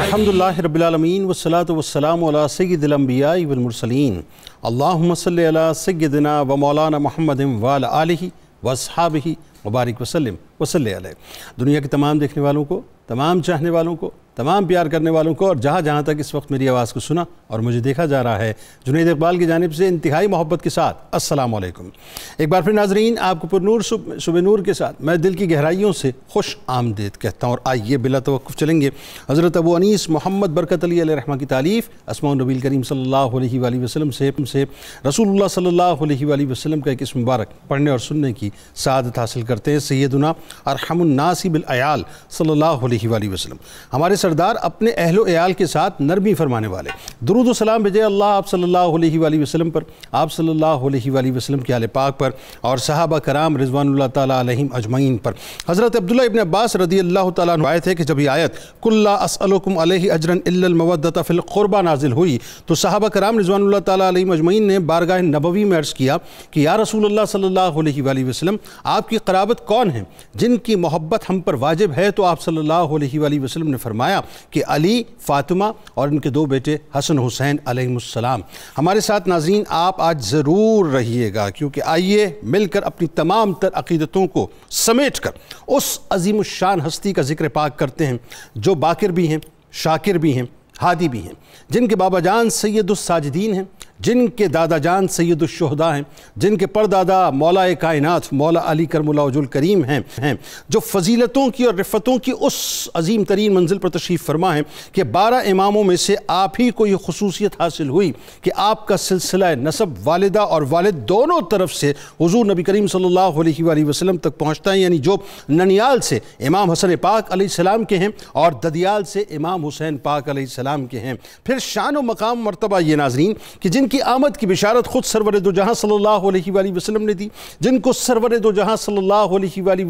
अलहमदिल्ला रबालमीन वसलात वसलाम सैदिलम्बिया इबलमरसलिन अल्लासल व मौलाना महमद वाल आलि वसहाब ही मुबारक वसलम वसल दुनिया के तमाम देखने वालों को तमाम चाहने वालों को तमाम प्यार करने वालों को और जहाँ जहाँ तक इस वक्त मेरी आवाज़ को सुना और मुझे देखा जा रहा है जुनेद इकबाल की जानब से इंतहाई मोहब्बत के साथ असलकुम एक बार फिर नाजरीन आपको पुरूर सुबह नूर के साथ मैं दिल की गहराइयों से खुश आमदेद कहता हूँ और आइए बिला तो चलेंगे हज़रत अबू अनीस मोहम्मद बरकत अली रहमा की तारीफ़ असमा नबील करीम सल्ला वसलम से से रसूल सल्ला वसलम का एक इस मुबारक पढ़ने और सुनने की सादत हासिल करते हैं सैदना हमनासीबिलयाल सल्ला वसलम हमारे सरदार अपने अहलो एयाल के साथ नरमी फरमाने वाले दरुदोसलाम सलाम भेजे अल्लाह आप सल्लल्लाहु अलैहि वसल्लम पर आप सल्लल्लाहु अलैहि वसल्लम के आल पाक पर और सहाबा कराम रिजवान तम अजमैन पर हज़रत अब्दुल्ला इबन अब्बास रदी अल्लाह तय थे कि जब ये आयत कुल्ला असलकुम अजरन मवदत नाजिल हुई तो सहाबा कराम रिजवानल तम अजमैन ने बारगाह नबवी में अर्ज़ किया कि या रसूल सल्ला वसलम आपकी कराबत कौन है जिनकी मोहब्बत हम पर वाजिब है तो आप सल्ला वसलम ने फरमाया फरमाया कि अली फातिमा और इनके दो बेटे हसन हुसैन अलैहिस्सलाम हमारे साथ नाजीन आप आज ज़रूर रहिएगा क्योंकि आइए मिलकर अपनी तमाम तर अकीदतों को समेट कर उस अजीम शान हस्ती का जिक्र पाक करते हैं जो बाकिर भी हैं शाकिर भी हैं हादी भी हैं जिनके बाबा जान सैदुलसाजदीन हैं जिनके दादा जान सैदुलशहदा हैं जिनके परदादा मौलाए कायनात मौला अली करमलाजुल करीम हैं हैं जो फजीलतों की और रिफ़तों की उस अजीम तरीन मंजिल पर तशरीफ़ फरमा है कि बारह इमामों में से आप ही को यह खसूसियत हासिल हुई कि आपका सिलसिला नसब वालदा और वालद दोनों तरफ से हज़ू नबी करीम सल्ला वसलम तक पहुँचता है यानी जो ननियाल से इमाम हसन पाक सलाम के हैं और ददियाल से इमाम हुसैन पाक सलाम के हैं फिर शान व मकाम मरतबा ये नाजरीन कि जिन जिनकी आमद की बिशारत खुद सरवर दो जहाँ सल्ला वसलम ने दी जिनको सरवर दो जहाँ सल्ला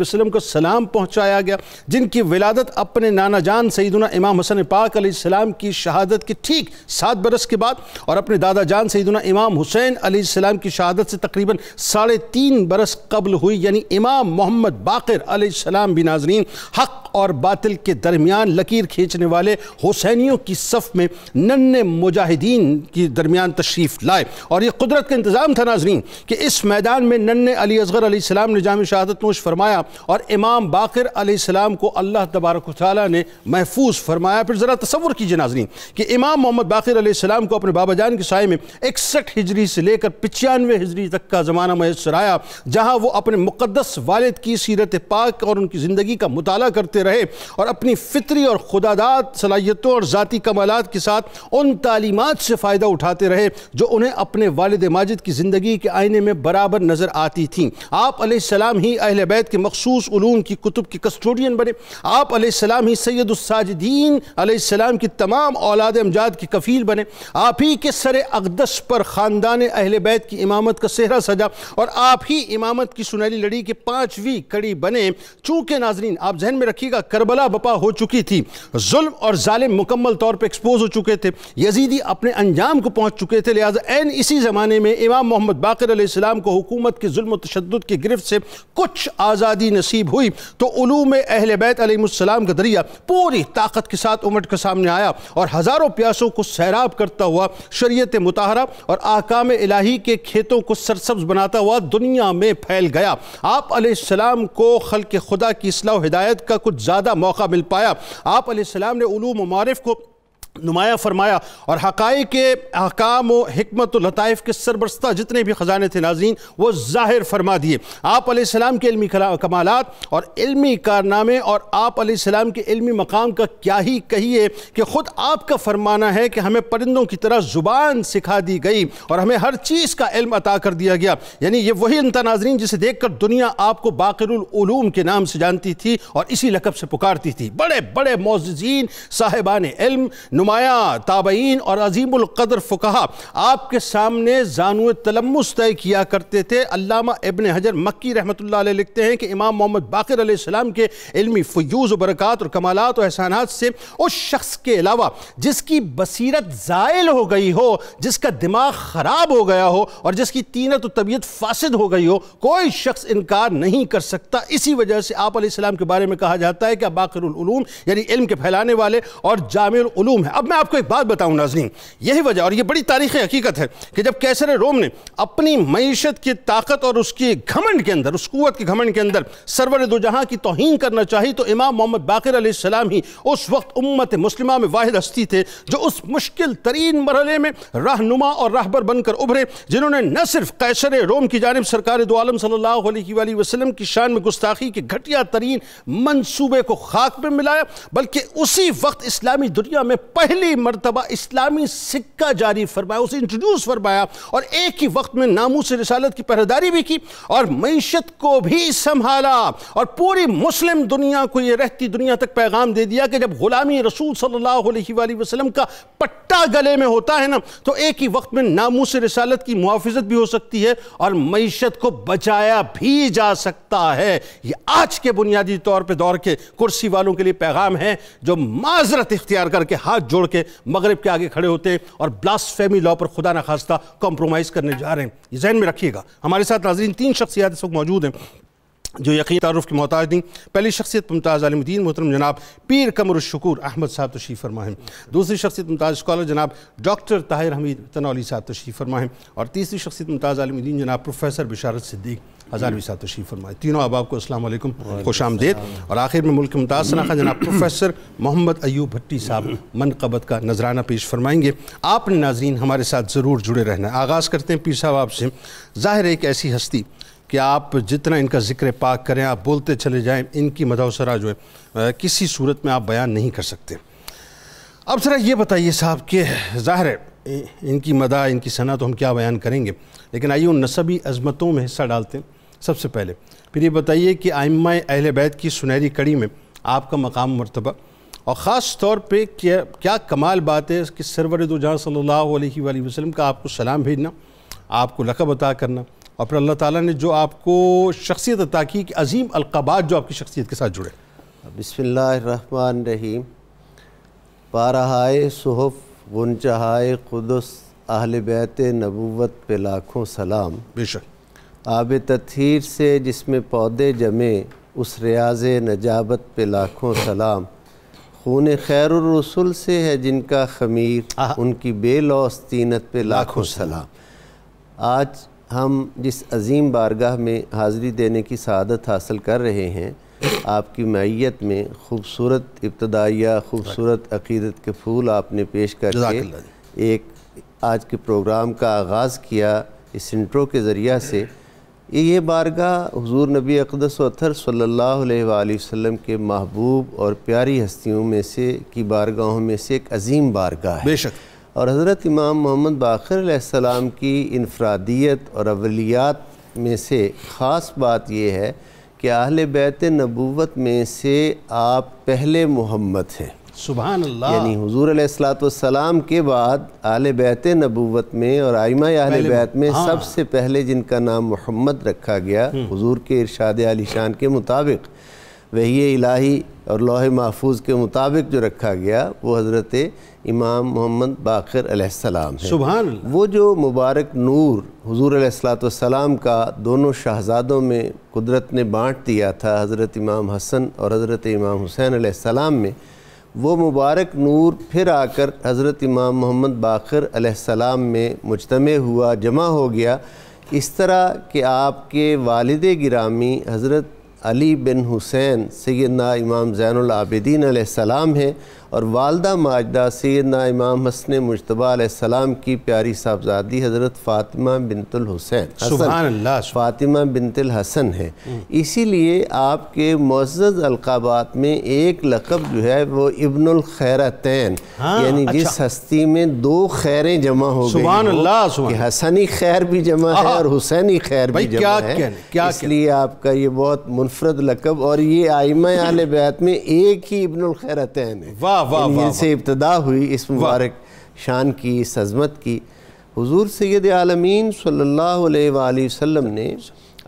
वसलम को सलाम पहुँचाया गया जिनकी विलादत अपने नाना जान सईदना इमाम हसन पाक सलाम की शहादत के ठीक सात बरस के बाद और अपने दादा जान सईदना इमाम हुसैन सलाम की शहादत से तकरीबन साढ़े तीन बरस कबल हुई यानी इमाम मोहम्मद बाकर सलाम भी नाजरीन हक़ और बातिल के दरमियान लकीर खींचने वाले हुसैनियों की सफ़ में नन्हे मुजाहिदीन के दरमियान तशरीफ़ लाए और ये कुदरत का इंतज़ाम था नाजरीन कि इस मैदान में नन्हे अली असगर आसमाम ने जाम शहादत नोश फरमाया और इमाम बाकर आसमाम को अल्लाह तबारक ताली ने महफूज फरमाया फिर ज़रा तस्वुर कीजिए नाजरीन कि इमाम मोहम्मद बाकर आसमाम को अपने बाबा जान के साय में इकसठ हिजरी से लेकर पचानवे हिजरी तक का ज़माना मैसर आया जहाँ वो अपने मुकदस वालद की सीरत पाक और उनकी ज़िंदगी का मुताला करते करते रहे और अपनी फितरी और खुदादात सलाहियतों और ज़ाती कमालत के साथ उन तालीमत से फ़ायदा उठाते रहे जो उन्हें अपने वालद माजिद की ज़िंदगी के आईने में बराबर नज़र आती थी आप सलाम ही अहल बैत के मखसूस ूम की कुतुब के कस्टोडियन बने आप सलाम ही सैदुलसाजदीन सलाम की तमाम औलाद अमजाद की कफ़ील बने आप ही के सर अकदस पर ख़ानदान अहल बैत की इमामत का सेहरा सजा और आप ही इमामत की सुनहरी लड़ी के पाँचवीं कड़ी बने चूँकि नाजरीन आप जहन में रखिएगा का करबला बपा हो चुकी थी जुल्म और जालिम मुकम्मल तौर पर एक्सपोज हो चुके थे यजीदी अपने अंजाम को पहुँच चुके थे लिहाजा एन इसी ज़माने में इमाम मोहम्मद बाकर को हुकूमत के जुल्म तशद की गिरफ्त से कुछ आज़ादी नसीब हुई तो उलूम अहल बैत बैतम का दरिया पूरी ताकत के साथ उमट के सामने आया और हज़ारों प्यासों को सैराब करता हुआ शरीत मुताहरा और आकाम इलाही के खेतों को सरसब्ज बनाता हुआ दुनिया में फैल गया आप को खल के खुदा की असलाह हिदायत का कुछ ज़्यादा मौका मिल पाया आप ने ूम मारफ को नुमाया फरमाया और हकाई के अहकाम हमत लतफ़ के सरबरस्ता जितने भी ख़जाने थे नाजीन वो ज़ाहिर फरमा दिए आप के इल्मी कमालत और इल्मी कारनामे और आप के इल्मी मकाम का क्या ही कहिए कि ख़ुद आपका फरमाना है कि हमें परिंदों की तरह ज़ुबान सिखा दी गई और हमें हर चीज़ का इल्म अता कर दिया गया यानी ये वही अनता नाजरीन जिसे देख कर दुनिया आपको बाकरूम के नाम से जानती थी और इसी लकब से पुकारती थी बड़े बड़े मोजीन साहिबान इल्म नुमाया ताबईन और अजीमकदर फ़ुकहा आपके सामने जानू तलमस तय किया करते थे अलामा इबन हजर मक्की रहमत लिखते हैं कि इमाम मोहम्मद बाकर आसमाम के इलमी फ्यूज़ बरक़ात और कमालत और एहसानात से उस शख्स के अलावा जिसकी बसीरत ज़ायल हो गई हो जिसका दिमाग ख़राब हो गया हो और जिसकी तीनत तबीयत फासद हो गई हो कोई शख्स इनकार नहीं कर सकता इसी वजह से आप के बारे में कहा जाता है कि बाकर यानी इल्म के फैलाने वाले और जामूम है अब मैं आपको एक बात बताऊं नाजनी यही वजह और ये बड़ी तारीख़ हकीकत है कि जब कैसर रोम ने अपनी मीशत की ताकत और उसकी घमंड के अंदर उस कुत के घमंड के अंदर सरवर दो जहाँ की तोहन करना चाहिए तो इमाम मोहम्मद बाकर सलाम ही उस वक्त उम्मत मुस्लिमा में वाद हस्ती थे जो उस मुश्किल तरीन मरल में रहनुमा और राहबर बनकर उभरे जिन्होंने न सिर्फ कैसर रोम की जानब सरकार दो आलम सल्ला वसलम की शान में गुस्ताखी के घटिया तरीन मनसूबे को खाक में मिलाया बल्कि उसी वक्त इस्लामी दुनिया में पहली मरतबा इस्लामी सिक्का जारी फरमाया उसे इंट्रोड्यूस फरमाया और एक ही वक्त में से रसालत की पहरेदारी भी की और मीशत को भी संभाला और पूरी मुस्लिम दुनिया को यह रहती दुनिया तक पैगाम दे दिया कि जब गुलामी रसूल सल्ला वसलम का पट्टा गले में होता है ना तो एक ही वक्त में से रसालत की मुआफ़त भी हो सकती है और मीशत को बचाया भी जा सकता है ये आज के बुनियादी तौर पर दौर के कुर्सी वालों के लिए पैगाम है जो माजरत इख्तियार करके हाथ जोड़ के मगरब के आगे खड़े होते हैं और ब्लास्ट फैमिली लॉ पर खुदा ना खास्ता कॉम्प्रोमाइज़ करने जा रहे हैं ये जहन में रखिएगा हमारे साथ नाजरीन तीन शख्सियात इस वक्त मौजूद हैं जो यकीन तारफ़ की मोहताज दी पहली शख्सियत मुमताज़ आलमदीन मोहतरम जनाब पीर कमर शकूर अहमद साहब तशीफ़ फरमा है दूसरी शख्सियत मुमताज़ स्कॉलर जनाब डॉक्टर ताहिर हमीद तनौली साहब तशीफ़ फरमा है और तीसरी शख्सियत मुमताज़ आलमदीन जनाब प्रोफेसर बिशारत सिद्दीक हज़ार साहब तशरीफ़ फरमाए तीनों अब आपको असल खुश आमदेद और आखिर में मुल्क मुमताज़ सनाखा जनाब प्रोफेसर मोहम्मद अयूब भट्टी साहब मन कबत का नजराना पेश फरमाएंगे आपने नाजरीन हमारे साथ ज़रूर जुड़े रहना आगाज़ करते हैं पीर साहब आपसे ज़ाहिर एक ऐसी हस्ती कि आप जितना इनका जिक्र पाक करें आप बोलते चले जाएँ इनकी मदौसरा जो है किसी सूरत में आप बयान नहीं कर सकते अब ज़रा ये बताइए साहब कि ज़ाहिर है इनकी मदा इनकी सना तो हम क्या बयान करेंगे लेकिन आइए उन नसबी अजमतों में हिस्सा डालते हैं सबसे पहले फिर ये बताइए कि आइम्मा अहल बैत की सुनहरी कड़ी में आपका मकाम मरतबा और ख़ास तौर पर क्या क्या कमाल बात है कि सरवर दो जहाँ सल्ला वसलम का आपको सलाम भेजना आपको लकब अता करना और फिर अल्लाह ताली ने जो आपको शख्सियत अता की कि अजीम अलकबात जो आपकी शख्सियत के साथ जुड़े बसमान रहीम पारहाय सहफ गुनचहाय खुदस अहल बैत नबूत पे लाखों सलाम बेशक आब तथीर से जिसमें पौधे जमे उस रियाज नजाबत पे लाखों सलाम खून खैर से है जिनका खमीर उनकी बेलौस तीनत पे लाखों सलाम आज हम जिस अजीम बारगाह में हाज़री देने की शहादत हासिल कर रहे हैं आपकी मैत में खूबसूरत इब्तदाई खूबसूरत अकीदत के फूल आपने पेश कर एक आज के प्रोग्राम का आगाज़ किया इस इंट्रो के ज़रिया से ये बारगाह हुजूर नबी अकदस अतर सल्लल्लाहु अलैहि वसल्लम के महबूब और प्यारी हस्तियों में से की बारगाहों में से एक अजीम बारगाह है बेशक और हज़रत इमाम मोहम्मद बाखरम की इनफरादियत और अवलियात में से ख़ास बात यह है कि आहले बैत नबूवत में से आप पहले मोहम्मद हैं सुबह यानी सलाम के बाद आल बैत नबूवत में और आयमा आल बैत में हाँ। सबसे पहले जिनका नाम मोहम्मद रखा गया हजूर हम्म। के इरशाद आलिशान के मुताबिक वही इलाही और लोह महफूज के मुताबिक जो रखा गया वो हज़रत इमाम मोहम्मद बाखिर सलाम सुबह वो जो मुबारक नूर हजूर सलाम का दोनों शहजादों में कुदरत ने बाँट दिया था हज़रत इमाम हसन और हज़रत इमाम हुसैन आसमाम में वो मुबारक नूर फिर आकर हज़रत इमाम मोहम्मद बाखर सलाम में मुजतम हुआ जमा हो गया इस तरह कि आपके वालद गिरामी हज़रत अली बिन हुसैन सैदना इमाम ज़ैनआबदीन सलाम हैं और वालदा माजदा ना इमाम हसन मुशतबाम की प्यारी साहबजादी हज़रत फ़ातिमा बिनतुल हुसैन फ़ातिमा बिनतुल हसन है इसीलिए आपके मज्ज़ अलकाबात में एक लकब जो है वो इब्नुल खैरतैन हाँ, यानी अच्छा। जिस हस्ती में दो खैरें जमा हो गई हसनी खैर भी जमा है और हुसैनी खैर भी जमा है इसलिए आपका ये बहुत मुनफरद लकब और ये आइमा आल बैत में एक ही इब्नुल खैरतैन है वाह वाह से इब्तदा हुई इस मुबारक शान की इस अजमत की हजूर सैद आलमीन सल्ला वम ने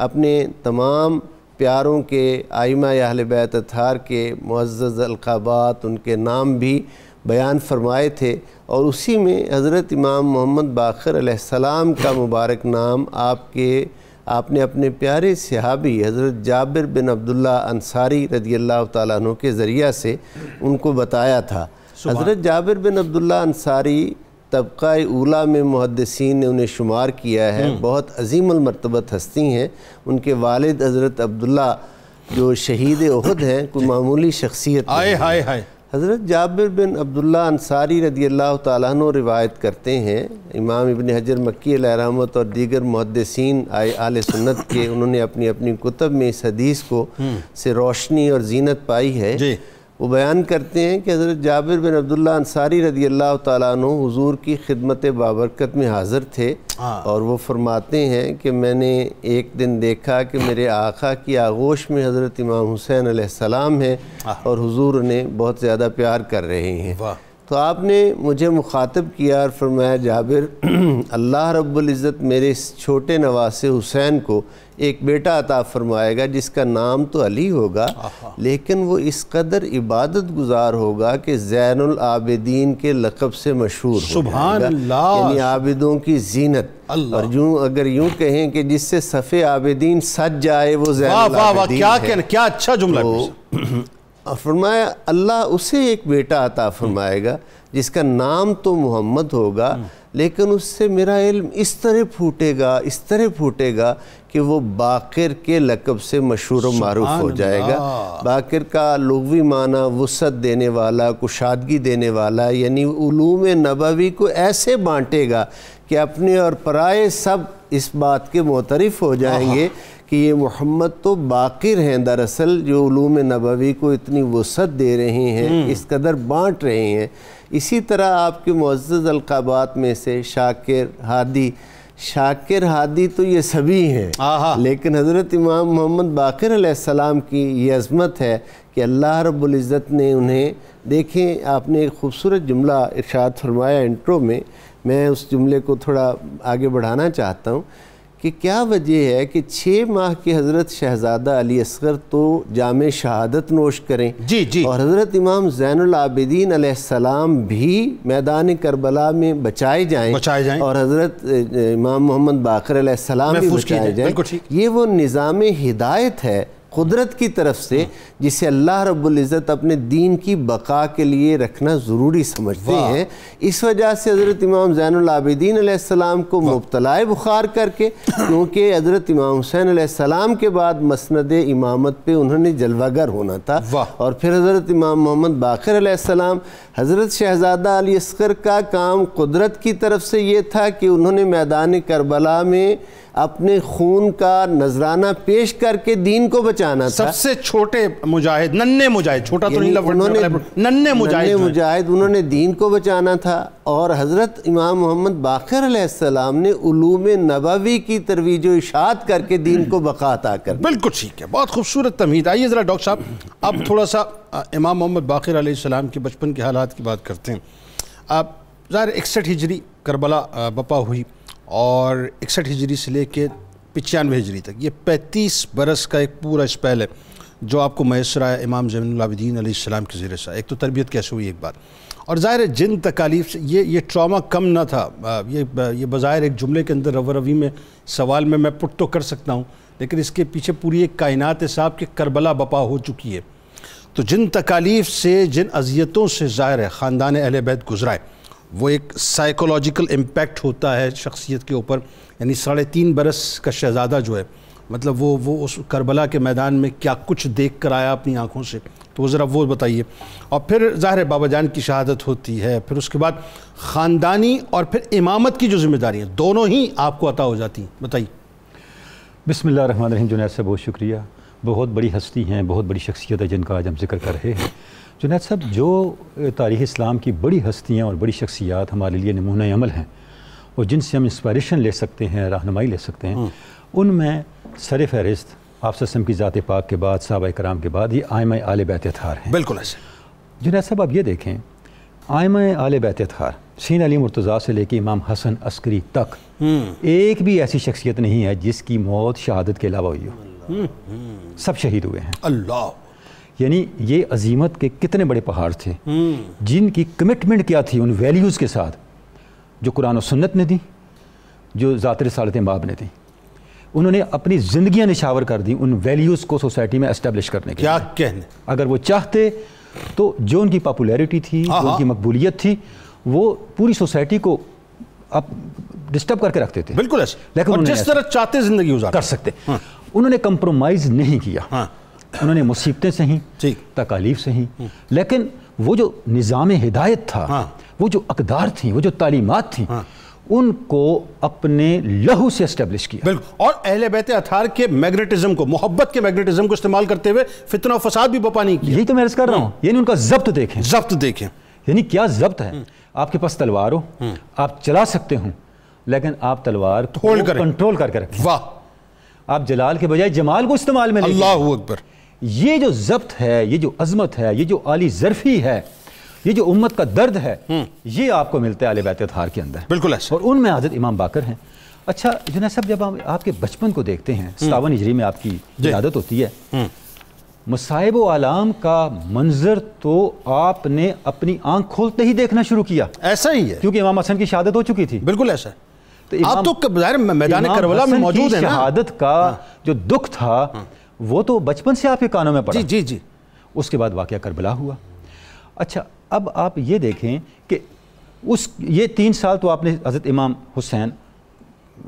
अपने तमाम प्यारों के आइमा अहल बैत के मज्ज़ अलकाबात उनके नाम भी बयान फरमाए थे और उसी में हज़रत इमाम मोहम्मद बाखर सलाम का मुबारक नाम आपके आपने अपने प्यारे सहाबी हज़रत जाबिर बिन अब्दुल्ला अंसारी रदी अल्लाह तु के ज़रिया से उनको बताया था हज़रत जाबिर बिन अब्दुल्ला अंसारी तबका उला में मुहदसिन ने उन्हें शुमार किया है हम्म। बहुत अजीम अलमरतबत हस्ती हैं उनके वालद हज़रत अब्दुल्ला जो शहीद उहद हैं कोई मामूली शख्सियत आए हाय हाय हज़रत जाबिर बिन अब्दुल्ला अंसारी रदी अल्लाह तु रिवायत करते हैं इमाम इबन हजर मक्की रहमत और दीगर मुहदसिन आए आल सुन्नत के उन्होंने अपनी अपनी कुतब में इस हदीस को हम्म। से रोशनी और जीनत पाई है वो बयान करते हैं कि हज़रत जाबिर बिन अब्दुल्ला अंसारी रदी अल्लाह तु हजूर की खिदमत बाबरकत में हाज़िर थे हाँ। और वो फरमाते हैं कि मैंने एक दिन देखा कि मेरे आखा की आगोश में हज़रत इमाम हुसैन आसमाम है हाँ। और हजूर उन्हें बहुत ज़्यादा प्यार कर रहे हैं तो आपने मुझे मुखातब किया और फरमाया जाबिर अल्लाह रब्ज़त मेरे इस छोटे नवासे हुसैन को एक बेटा अता फरमाएगा जिसका नाम तो अली होगा लेकिन वो इस कदर इबादत गुजार होगा कि जैन आबिदीन के लकब से मशहूर यानी आबिदों की जीनत और यूं अगर यूँ कहें कि जिससे सफ़े आबिदीन सज जाए वो जैन क्या क्या अच्छा जुमला तो फरमाया अल्लाह उसे एक बेटा अता फरमाएगा जिसका नाम तो मोहम्मद होगा हम्म। लेकिन उससे मेरा इल्म इस तरह फूटेगा इस तरह फूटेगा कि वो बाकर के लकब से मशहूर मरूफ हो जाएगा बाकर का लघवी माना वसत देने वाला कुशादगी देने वाला यानी उलूम नबावी को ऐसे बांटेगा कि अपने और पराए सब इस बात के मोतरफ हो जाएंगे कि ये मोहम्मद तो बाकिर हैं दरअसल जो उलूम नबवी को इतनी वसत दे रहे हैं हम्म। इस कदर बांट रहे हैं इसी तरह आपके मज्ज़ अलकाबात में से शाकिर हादी शाकिर हादी तो ये सभी हैं लेकिन हज़रत इमाम मोहम्मद बाकर सलाम की ये अजमत है कि अल्लाह रब्ज़त ने उन्हें देखें आपने एक खूबसूरत जुमला इर्शाद फरमाया इंट्रो में मैं उस जुमले को थोड़ा आगे बढ़ाना चाहता हूँ कि क्या वजह है कि छः माह के हज़रत शहज़ादा अली असगर तो जाम शहादत नोश करें जी जी और हज़रत इमाम ज़ैनआबिदीन आसमाम भी मैदान करबला में बचाए जाएँ बचाए जाएँ और हज़रत इमाम मोहम्मद बाकर बचाए जाएँ ये वो निज़ाम हिदायत है कुदरत की तरफ से जिसे अल्लाह रबुल्ज़त अपने दीन की बका के लिए रखना ज़रूरी समझते हैं इस वजह से हज़रत इमाम ज़ैनआबिदीन को मुबतला बुखार करके क्योंकि हज़रत इमाम हुसैन के बाद मसनद इमामत पे उन्होंने जलवागर होना था और फिर हज़रत इमाम मोहम्मद बाकर हज़रत शहज़ादा अली असकर का काम कुदरत की तरफ से ये था कि उन्होंने मैदान करबला में अपने खून का नजराना पेश करके दीन को बचाना था सबसे छोटे मुजाहिद नन्हे मुजाहिद छोटा तो नहीं उन्होंने नन्हे मुजाहिद मुजाहिद उन्होंने दीन को बचाना था और हज़रत इमाम मोहम्मद बाखिर ने उलूम नबावी की तरवीज इशात करके दीन को बकाता कर बिल्कुल ठीक है बहुत खूबसूरत तमीद आइए ज़रा डॉक्टर साहब अब थोड़ा सा इमाम मोहम्मद बाखिर सलाम के बचपन के हालात की बात करते हैं आप ज़ाहिर इकसठ हिजरी करबला बपा हुई और इकसठ हिजरी से लेके पचानवे हिजरी तक ये पैंतीस बरस का एक पूरा स्पेल है जो आपको मैसर आया इमाम जमीन सलाम के ज़र सा एक तो तरबियत कैसे हुई एक बात और ज़ाहिर है जिन तकालीफ से ये ये ट्रामा कम ना था ये ये बज़ाहिर एक जुमले के अंदर रव रवी में सवाल में मैं पुट तो कर सकता हूँ लेकिन इसके पीछे पूरी एक कायनात साहब के करबला बपा हो चुकी है तो जिन तकालीफ से जिन अजियतों से ज़ाहिर है ख़ानदान अहल बैत गुजराए वो एक साइकोलॉजिकल इम्पेक्ट होता है शख्सियत के ऊपर यानी साढ़े तीन बरस का शहज़ादा जो है मतलब वो वो उस करबला के मैदान में क्या कुछ देख कर आया अपनी आँखों से तो वो ज़रा वो बताइए और फिर ज़ाहिर बाबा जान की शहादत होती है फिर उसके बाद ख़ानदानी और फिर इमामत की जो जिम्मेदारियाँ दोनों ही आपको अता हो जाती बताइए बिसमिल्ल रन रहीम जुनैद से बहुत शुक्रिया बहुत बड़ी हस्ती हैं बहुत बड़ी शख्सियत है जिनका आज हम जिक्र कर रहे हैं जुनेद साहब जो तारीख़ इस्लाम की बड़ी हस्तियाँ और बड़ी शख्सियात हमारे लिए नमूना अमल हैं और जिनसे हम इंस्पायरेशन ले सकते हैं रहनमाई ले सकते हैं हम्म। उनमें सर फहरिस्त आप सम की ज़ात पाक के बाद सबा कराम के बाद ये आयम आल बैत थार हैं बिल्कुल ऐसे जुनेद साहब आप ये देखें आयम आल बैत थार सीन अली मुर्तज़ा से लेकर इमाम हसन अस्करी तक हम्म। एक भी ऐसी शख्सियत नहीं है जिसकी मौत शहादत के अलावा हुई हो सब शहीद हुए हैं अल्लाह यानी ये अजीमत के कितने बड़े पहाड़ थे हम्म। जिनकी कमिटमेंट क्या थी उन वैल्यूज़ के साथ जो कुरान और सुन्नत ने दी जो ज़ातर सालत माब ने दी उन्होंने अपनी ज़िंदियाँ निशावर कर दी उन वैल्यूज़ को सोसाइटी में इस्टेब्लिश करने के क्या कहने अगर वो चाहते तो जो उनकी पॉपुलैरिटी थी जो उनकी मकबूलियत थी वो पूरी सोसाइटी को आप डिस्टर्ब करके रखते थे बिल्कुल लेकिन जिस तरह चाहते ज़िंदगी कर सकते हाँ। उन्होंने कंप्रोमाइज़ नहीं किया हाँ। उन्होंने मुसीबतें सही ठीक तकालीफ सही हम्म। लेकिन वो जो निज़ाम हिदायत था हाँ। वो जो अकदार थी वो जो तालीमत थी हाँ। उनको अपने लहू से इस्टेब्लिश किया बिल्कुल और अहल बैत अथार के मैग्नेटिज्म को मोहब्बत के मैग्नेटिज्म को इस्तेमाल करते हुए फितना फसाद भी बपा नहीं किया यही तो मैं अर्ज कर रहा हूँ हम्म। यानी उनका जब्त देखें जब्त देखें यानी क्या जब्त है हम्म। आपके पास तलवार हो आप चला सकते हो लेकिन आप तलवार को कंट्रोल करके रखें वाह आप जलाल के बजाय जमाल को इस्तेमाल में अल्लाह अकबर ये जो जब्त है ये जो अजमत है ये जो आली जरफी है ये जो उम्मत का दर्द है हम्म। ये आपको मिलता है आले बैत थार के अंदर बिल्कुल और उनमें आजत इमाम बाकर हैं अच्छा जुना साहब जब आप आपके बचपन को देखते हैं हम्म। सावन हिजरी में आपकी आदत होती है हम्म। मसाइब आलाम का मंजर तो आपने अपनी आंख खोलते ही देखना शुरू किया ऐसा ही है क्योंकि इमाम हसन की शहादत हो चुकी थी बिल्कुल ऐसा है तो आप तो मैदान करबला में मौजूद है शहादत का हाँ। जो दुख था हाँ। वो तो बचपन से आपके कानों में पड़ा जी जी जी उसके बाद वाक़ करबला हुआ अच्छा अब आप ये देखें कि उस ये तीन साल तो आपने हज़रत इमाम हुसैन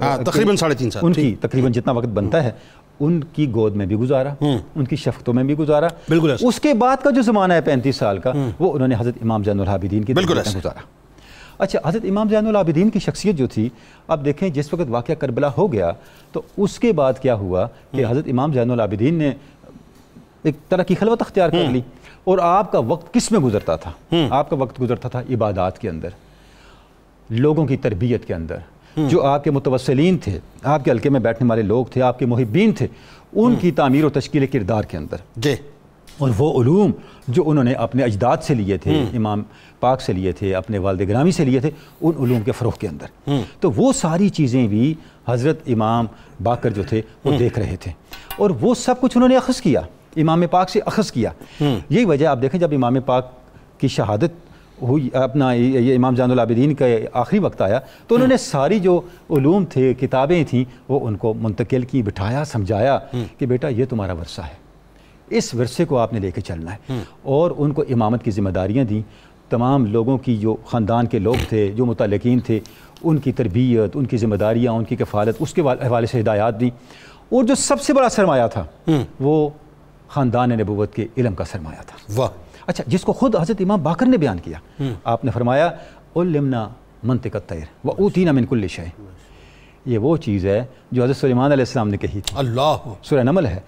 हाँ, तकरीबन साढ़े तीन साल उनकी तकरीबन जितना वक्त बनता है उनकी गोद में भी गुजारा हम्म। उनकी शफ्तों में भी गुजारा बिल्कुल उसके बाद का जो ज़माना है पैंतीस साल का हम्म। वो उन्होंने हज़रत इमाम जैन की बिल्कुल गुजारा अच्छा हज़रत इमाम ज़ैनआबदीन की शख्सियत जो थी अब देखें जिस वक्त वाक़ करबला हो गया तो उसके बाद क्या हुआ कि हम्म। हज़रत इमाम ज़ैनआबदीन ने एक तरह की खलवत अख्तियार कर हम्म। ली और आपका वक्त किस में गुजरता था हम्म। आपका वक्त गुजरता था इबादत के अंदर लोगों की तरबियत के अंदर जो आपके मुतवसलिन थे आपके हल्के में बैठने वाले लोग थे आपके मुहिबीन थे उनकी तमीर और तश्ल किरदार के अंदर जी और वो वोम जो उन्होंने अपने अजदाद से लिए थे हम्म। इमाम पाक से लिए थे अपने वालद ग्रामी से लिए थे उन के फ़रोह के अंदर हम्म। तो वो सारी चीज़ें भी हज़रत इमाम बाकर जो थे वो हम्म। देख रहे थे और वो सब कुछ उन्होंने अखज़ किया इमाम पाक से अखज़ किया यही वजह आप देखें जब इमाम पाक की शहादत हुई अपना ये, ये इमाम जानदीन का आखिरी वक्त आया तो उन्होंने सारी जो ूम थे किताबें थीं वो उनको मुंतकिल की बिठाया समझाया कि बेटा ये तुम्हारा वर्षा है इस वरसे को आपने लेके चलना है हम्म। और उनको इमामत की जिम्मेदारियाँ दी तमाम लोगों की जो ख़ानदान के लोग थे जो मुतलकिन थे उनकी तरबियत उनकी जिम्मेदारियाँ उनकी कफालत उसके हवाले से हिदायत दी और जो सबसे बड़ा सरमाया था हम्म। वो ख़ानदान नबूत के इलम का सरमाया था वाह अच्छा जिसको खुद हज़रत इमाम बाकर ने बयान किया हम्म। आपने फरमाया उलमना मनतिक तैर व ऊतीना मिनकुल्ल शय ये वो चीज़ है जो हज़रत सलीमान ने कही थी अल्लाह सुरमल नमल है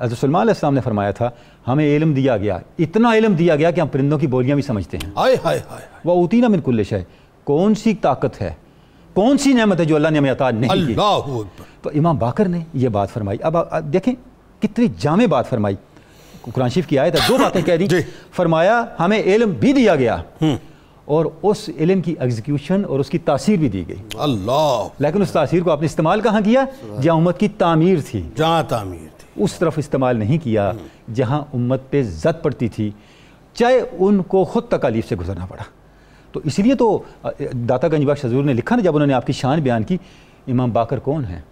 हजरतलमा ने फरमाया था हमें इलम दिया गया इतना इलम दिया गया कि हम परिंदों की बोलियाँ भी समझते हैं आए हाय हाय वह उतीना बिनकुल है कौन सी ताकत है कौन सी नमत है जो अल्लाह ने हमें अता नहीं की तो इमाम बाकर ने यह बात फरमाई अब देखें कितनी जाम बात फरमाई कुरान शिफ की आयत है दो बातें कह दी फरमाया हमें इलम भी दिया गया हम्म। और उस इलम की एग्जीक्यूशन और उसकी तासीर भी दी गई अल्लाह लेकिन उस तासीर को आपने इस्तेमाल कहाँ किया जहाँ उम्मत की तामीर थी जहाँ तामीर उस तरफ इस्तेमाल नहीं किया जहाँ उम्मत पे जद पड़ती थी चाहे उनको ख़ुद तकालीफ से गुजरना पड़ा तो इसलिए तो दाता गंजबख्श हजूर ने लिखा ना जब उन्होंने आपकी शान बयान की इमाम बाकर कौन है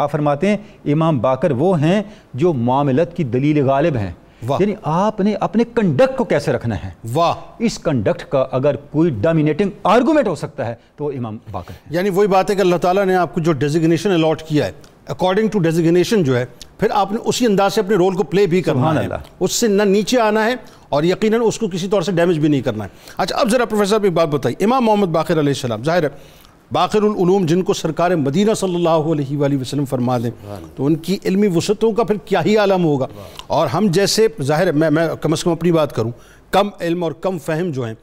आप फरमाते हैं इमाम बाकर वो हैं जो मामलत की दलील गालिब हैं यानी आपने अपने कंडक्ट को कैसे रखना है वाह इस कंडक्ट का अगर कोई डोमिनेटिंग आर्गूमेंट हो सकता है तो इमाम बाकर यानी वही बात है कि अल्लाह ताला ने आपको जो डेजिग्नेशन अलॉट किया है अकॉर्डिंग टू डेजिग्नेशन जो है फिर आपने उसी अंदाज से अपने रोल को प्ले भी करना है उससे ना नीचे आना है और यकीनन उसको किसी तौर से डैमेज भी नहीं करना है अच्छा अब ज़रा प्रोफेसर भी एक बात बताइए इमाम मोहम्मद बाखिर सलाम ज़ाहिर है बाखिरम जिनको सरकार मदीना सल्लल्लाहु अलैहि वसल्लम फरमा दें तो उनकी इल्मी वसतों का फिर क्या ही आलम होगा और हम जैसे ज़ाहिर मैं मैं कम अज़ कम अपनी बात करूँ कम इल्म और कम फहम जो हैं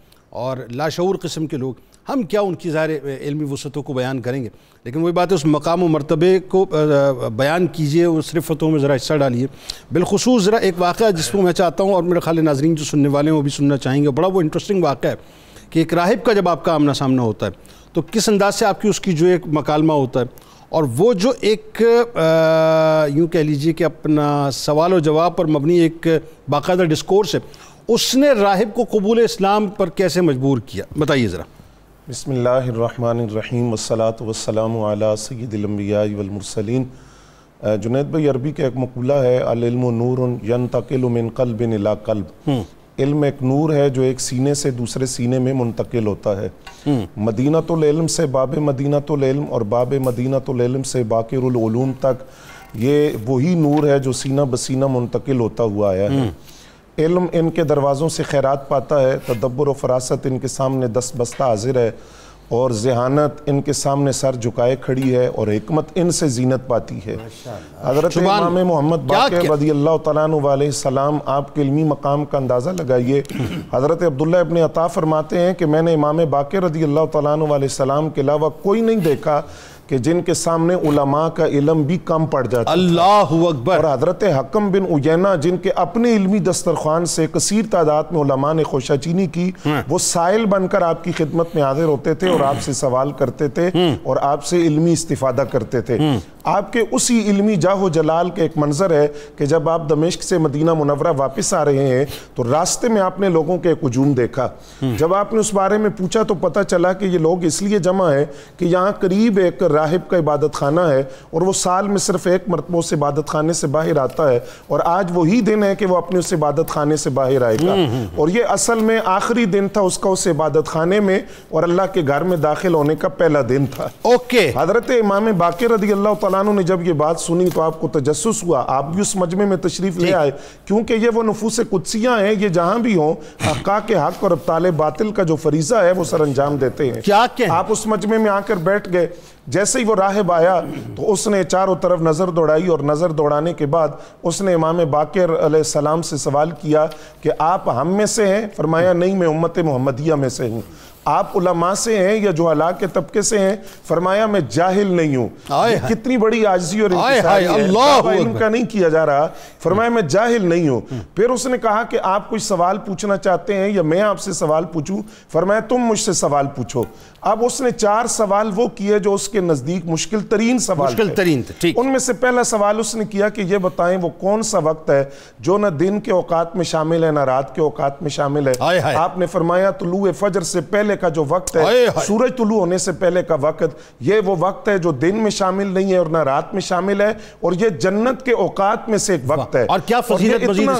और लाशूर किस्म के लोग हम क्या उनकी ज़ाहिर इलमी वसतों को बयान करेंगे लेकिन वही बात है उस मकाम मरतबे को बयान कीजिए और सिरफतों में ज़रा हिस्सा डालिए बिलखसूस ज़रा एक वाक़ जिसको मैं चाहता हूँ और मेरे ख्याल नाजरन जो सुनने वाले हैं वो भी सुनना चाहेंगे बड़ा वो इंटरेस्टिंग वाक़ है कि एक राहिब का जब आपका आमना सामना होता है तो किस अंदाज से आपकी उसकी जो एक मकालमा होता है और वो जो एक यूँ कह लीजिए कि अपना सवाल और जवाब पर मबनी एक बाकायदा डिस्कोर्स है उसने राहिब को कबूल इस्लाम पर कैसे मजबूर किया बताइए ज़रा बसमीम वसलात वसलाम सैदिलम्बियामरसलिन जुनेद भाई अरबी का एक मकबूला है अलम नूर यन तकिलमिन कल्ब ला हम्म। कल्ब इल्म एक नूर है जो एक सीने से दूसरे सीने में मुंतकिल होता है हम्म। मदीना तो इल्म से बाब मदीना तो इल्म और बाब मदीना तो इल्म से बाकिरलूम तक ये वही नूर है जो सीना बसीना मुंतकिल होता हुआ आया है हम्म। इल्म इनके दरवाज़ों से खैरात पाता है तदब्बर व फरासत इनके सामने दस बस्ता हाजिर है और जहानत इनके सामने सर झुकाए खड़ी है और हमत इनसे जीनत पाती है हजरत इमाम मोहम्मद रदी अल्लाह सलाम आपके इलमी मकाम का अंदाज़ा लगाइए हज़रत अब्दुल्ला अपने अता फरमाते हैं कि मैंने इमाम बाक़ रदी अल्लाह सलाम के अलावा कोई नहीं देखा कि जिनके सामने उलमा का इलम भी कम पड़ जाता अल्लाह अकबर और हजरत हकम बिन उजैना जिनके अपने इलमी दस्तरखान से कसर तादाद में उलमा ने खुशाचीनी की हाँ। वो साइल बनकर आपकी खिदमत में हाजिर होते थे और आपसे सवाल करते थे हम्म। और आपसे इलमी इस्तीफादा करते थे हम्म। आपके उसी इलमी जाहो जलाल के एक मंजर है कि जब आप दमिश्क से मदीना मुनवरा वापस आ रहे हैं तो रास्ते में आपने लोगों के एक हजूम देखा हम्म। जब आपने उस बारे में पूछा तो पता चला कि ये लोग इसलिए जमा है कि यहाँ करीब एक राहिब का इबादत खाना है और वो साल में सिर्फ एक मरतबा उस इबादत खाने से बाहर आता है और आज वही दिन है कि वो अपने उस इबादत खाने से बाहर आएगा हम्म, हम्म, हम्म। और ये असल में आखिरी दिन था उसका उस इबादत खाने में और अल्लाह के घर में दाखिल होने का पहला दिन था ओके हजरत इमाम बाकी रदी अल्लाह तु ने जब ये बात सुनी तो आपको तजस हुआ आप भी उस मजमे में तशरीफ ले आए क्योंकि ये वो नफूस कुदसियाँ हैं ये जहाँ भी हों हक्का के हक और अबताल बातिल का जो फरीजा है वो सर अंजाम देते हैं क्या आप उस मजमे में आकर बैठ गए जैसे जैसे ही वो राहब आया तो उसने चारों तरफ नज़र दौड़ाई और नज़र दौड़ाने के बाद उसने इमाम बाकर सलाम से सवाल किया कि आप हम में से हैं फरमाया नहीं मैं उम्मत मोहम्मदिया में से हूँ आप उलमा से हैं या जो हला के तबके से हैं फरमाया मैं जाहिल नहीं हूँ कितनी बड़ी आजी और इनका नहीं किया जा रहा फरमाया मैं जाहिल नहीं हूँ हम्म। फिर उसने कहा कि आप कुछ सवाल पूछना चाहते हैं या मैं आपसे सवाल पूछूं फरमाया तुम मुझसे सवाल पूछो अब उसने चार सवाल वो किए जो उसके नजदीक मुश्किल तरीन सवाल मुश्किल तरीन ठीक उनमें से पहला सवाल उसने किया कि ये बताएं वो कौन सा वक्त है जो ना दिन के औकात में शामिल है ना रात के औकात में शामिल है आए आए। आपने फरमाया तुलु फजर से पहले का जो वक्त है आए आए। सूरज तुलु होने से पहले का वक्त ये वो वक्त है जो दिन में शामिल नहीं है और ना रात में शामिल है और ये जन्नत के औकात में से एक वक्त है और क्या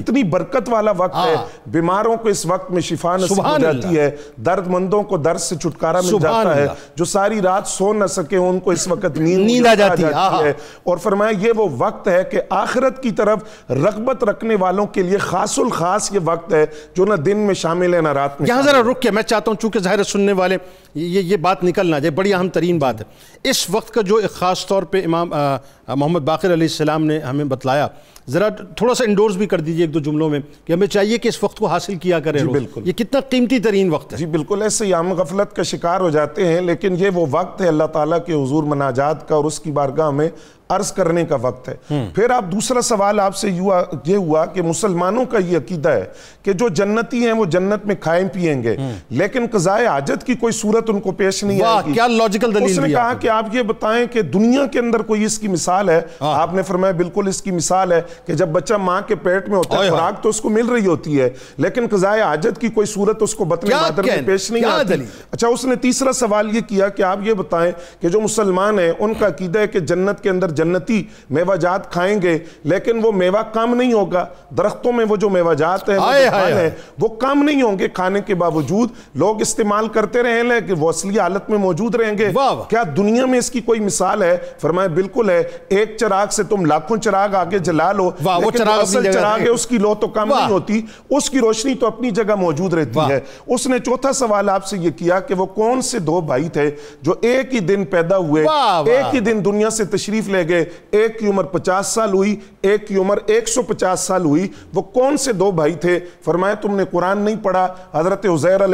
इतनी बरकत वाला वक्त है हाँ। बीमारों को इस वक्त में शिफा नसीब जाती है दर्दमंदों को दर्द से छुट छुटकारा मिल जाता है जो सारी रात सो न सके उनको इस वक्त नींद नींद आ जाती, जाती, है हाँ, हाँ। और फरमाया ये वो वक्त है कि आखिरत की तरफ रगबत रखने वालों के लिए खासुल खास ये वक्त है जो ना दिन में शामिल है ना रात में यहाँ ज़रा रुक के मैं चाहता हूँ चूंकि ज़ाहिर सुनने वाले ये ये बात निकल ना जाए बड़ी अहम तरीन बात है इस वक्त का जो एक ख़ास तौर पर इमाम मोहम्मद बाकर सलाम ने हमें बतलाया ज़रा थोड़ा सा इंडोर्स भी कर दीजिए एक दो जुमलों में कि हमें चाहिए कि इस वक्त को हासिल किया करें जी बिल्कुल ये कितना कीमती तरीन वक्त है जी बिल्कुल ऐसे याम गफलत का शिकार हो जाते हैं लेकिन ये वो वक्त है अल्लाह ताला के हजूर मनाजात का और उसकी बारगाह में अर्ज करने का वक्त है हम्म। फिर आप दूसरा सवाल आपसे युवा ये हुआ कि मुसलमानों का ये अकीदा है कि जो जन्नती हैं वो जन्नत में खाए पिएंगे हम्म। लेकिन कजाय आजत की कोई सूरत उनको पेश नहीं आएगी क्या लॉजिकल दलील उसने कहा कि आप ये बताएं कि दुनिया के अंदर कोई इसकी मिसाल है हाँ। आपने फरमाया बिल्कुल इसकी मिसाल है कि जब बच्चा माँ के पेट में होता है खुराक तो उसको मिल रही होती है लेकिन कजाय आजत की कोई सूरत उसको बतने में पेश नहीं आती अच्छा उसने तीसरा सवाल ये किया कि आप ये बताएं कि जो मुसलमान है उनका अकीदा है कि जन्नत के अंदर जन्नती मेवा जात खाएंगे लेकिन वो मेवा काम नहीं होगा दरख्तों में वो जो मेवा जात है, आए, आए, है वो काम नहीं होंगे खाने के बावजूद लोग इस्तेमाल करते रहे लेकिन वो असली हालत में मौजूद रहेंगे क्या दुनिया में इसकी कोई मिसाल है फरमाए बिल्कुल है एक चिराग से तुम लाखों चिराग आगे जला लो चिराग चिराग है उसकी लो तो काम नहीं होती उसकी रोशनी तो अपनी जगह मौजूद रहती है उसने चौथा सवाल आपसे ये किया कि वो कौन से दो भाई थे जो एक ही दिन पैदा हुए एक ही दिन दुनिया से तशरीफ ले गए एक की उम्र 50 साल हुई एक की उम्र 150 साल हुई वो कौन से दो भाई थे फरमाया तुमने कुरान नहीं पढ़ा हजरत उजैर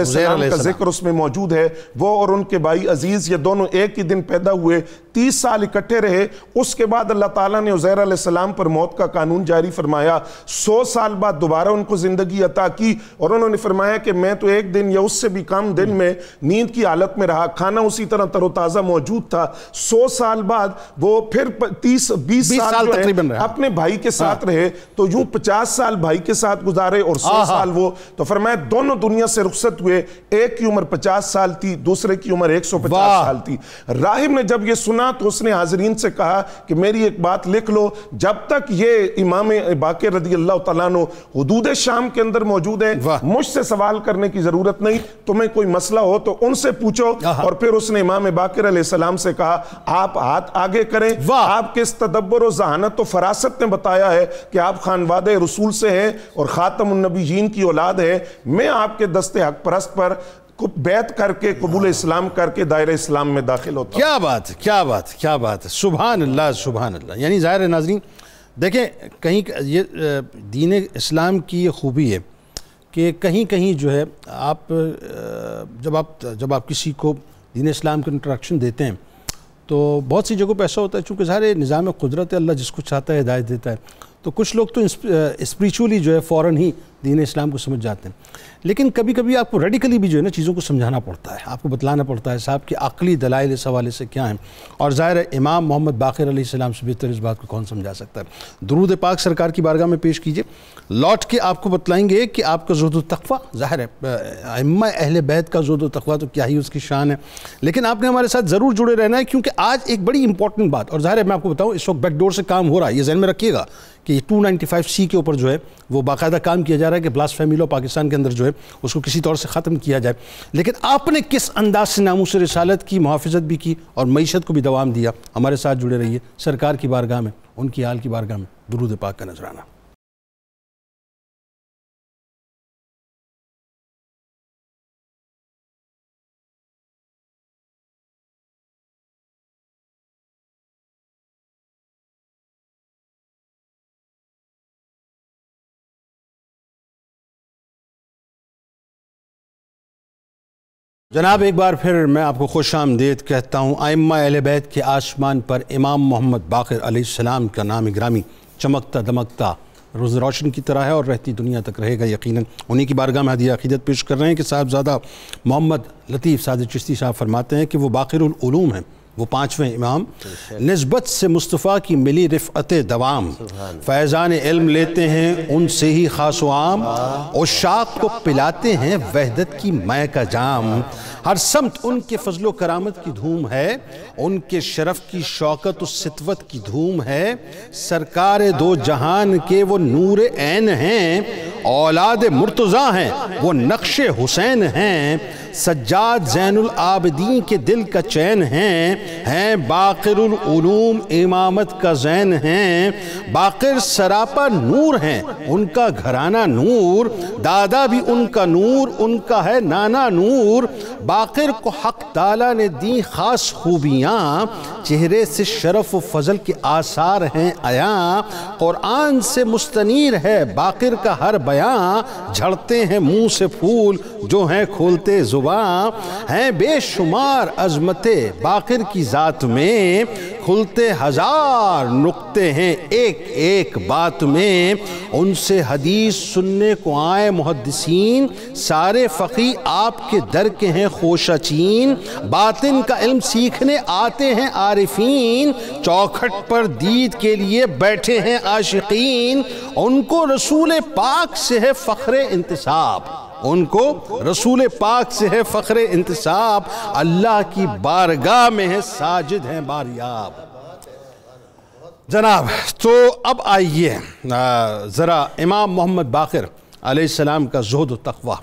का जिक्र उसमें मौजूद है वो और उनके भाई अजीज ये दोनों एक ही दिन पैदा हुए तीस साल इकट्ठे रहे उसके बाद अल्लाह ताला ने उजैर सलाम पर मौत का कानून जारी फरमाया सौ साल बाद दोबारा उनको ज़िंदगी अता की और उन्होंने फरमाया कि मैं तो एक दिन या उससे भी कम दिन में नींद की हालत में रहा खाना उसी तरह तरोताज़ा मौजूद था सौ साल बाद वो फिर तीस बीस साल, तकरीबन अपने भाई के साथ हाँ। रहे तो यूं पचास साल भाई के साथ गुजारे और सौ साल वो तो फरमाया दोनों दुनिया से रुख्सत हुए एक की उम्र पचास साल थी दूसरे की उम्र एक सौ पचास साल थी राहिब ने जब ये सुना सुना तो उसने हाजरीन से कहा कि मेरी एक बात लिख लो जब तक ये इमाम बाकी रदी अल्लाह तदूद शाम के अंदर मौजूद है मुझसे सवाल करने की जरूरत नहीं तुम्हें कोई मसला हो तो उनसे पूछो और फिर उसने इमाम बाकर सलाम से कहा आप हाथ आगे करें आप किस तदब्बर जहानत तो फरासत ने बताया है कि आप खानवाद रसूल से हैं और ख़ातम जीन की औलाद है मैं आपके दस्ते हक परस्त पर बैत करके कबूल इस्लाम करके दायरे इस्लाम में दाखिल होता क्या बात क्या बात क्या बात है सुबह अल्लाह सुबह अल्लाह यानी ज़ाहिर नाजरीन देखें कहीं ये दीन इस्लाम की ये खूबी है कि कहीं कहीं जो है आप जब आप जब आप किसी को दीन इस्लाम का इंट्रोडक्शन देते हैं तो बहुत सी जगहों पर ऐसा होता है चूँकि ज़ाहिर निज़ाम कुदरत अल्लाह जिसको चाहता है हिदायत देता है तो कुछ लोग तो स्परिचुअली जो है फ़ौर ही दीन इस्लाम को समझ जाते हैं लेकिन कभी कभी आपको रेडिकली भी जो है ना चीज़ों को समझाना पड़ता है आपको बतलाना पड़ता है साहब कि अकली दलाइल इस हवाले से क्या हैं और ज़ाहिर है इमाम मोहम्मद बाखिर आसमाम से बेहतर इस बात को कौन समझा सकता है दरूद पाक सरकार की बारगाह में पेश कीजिए लौट के आपको बतलाएँगे कि आपका जहद तकवा ज़ाहिर है अम्मा अहल बैत का जहद तकवा तो क्या ही उसकी शान है लेकिन आपने हमारे साथ ज़रूर जुड़े रहना है क्योंकि आज एक बड़ी इंपॉर्टेंट बात और ज़ाहिर है मैं आपको बताऊँ इस वक्त बैकडोर से काम हो रहा है ये जहन में रखिएगा कि टू नाइन्टी फाइव सी के ऊपर जो है वो बाकायदा काम किया जा रहा है रहा है कि ब्लास्ट फैमी लॉ पाकिस्तान के अंदर जो है उसको किसी तौर से ख़त्म किया जाए लेकिन आपने किस अंदाज से नामूस रसालत की मुहाफ़त भी की और मीशत को भी दवाम दिया हमारे साथ जुड़े रहिए सरकार की बारगाह में उनकी हाल की बारगाह में दरूद पाक का नजराना जनाब एक बार फिर मैं आपको खुश आमदेद कहता हूँ अल बैत के आसमान पर इमाम मोहम्मद बाकर आसमाम का नाम ग्रामी चमकता दमकता रोज़ रोशन की तरह है और रहती दुनिया तक रहेगा यकीनन उन्हीं की बारगाह में हदिया अकीदत पेश कर रहे हैं कि साहबजादा मोहम्मद लतीफ़ साद चिश्ती साहब फरमाते हैं कि वो बाकर हैं वो पाँचवें इमाम नस्बत से मुस्तफ़ा की मिली रफ़त दवाम फैज़ान इल्म लेते हैं उनसे ही खास आम और शाख को पिलाते हैं वहदत की मैं का जाम हर समत उनके फजलो करामत की धूम है उनके शरफ की शौकत सितवत की धूम है सरकार दो जहान के वो नूर ऐन हैं औलाद मुर्तज़ा हैं वो नक्श हुसैन हैं सज्जाद जैनुल आबदीन के दिल का चैन हैं हैं बाकरूम इमामत का जैन हैं बाकर सरापा नूर हैं उनका घराना नूर दादा भी उनका नूर उनका है नाना नूर बाकर को हक ताला ने दी ख़ास खूबियाँ चेहरे से शरफ़ व फजल के आसार हैं आया क़ुरान से मुस्तनीर है बाकर का हर बयां झड़ते हैं मुंह से फूल जो हैं खोलते जुबान खुलवा हैं बेशुमार अजमत बाखिर की ज़ात में खुलते हज़ार नुक्ते हैं एक एक बात में उनसे हदीस सुनने को आए मुहदसिन सारे फ़की आपके दर के हैं खोशाचीन बातिन का इल्म सीखने आते हैं आरिफीन चौखट पर दीद के लिए बैठे हैं आशिकीन उनको रसूल पाक से है फ़ख्र इंतसाब उनको रसूल पाक से है फ़ख्र इंतसाब अल्लाह की बारगाह में है साजिद हैं बारियाब जनाब तो अब आइए ज़रा इमाम मोहम्मद बाकर आसमाम का जहद तखवा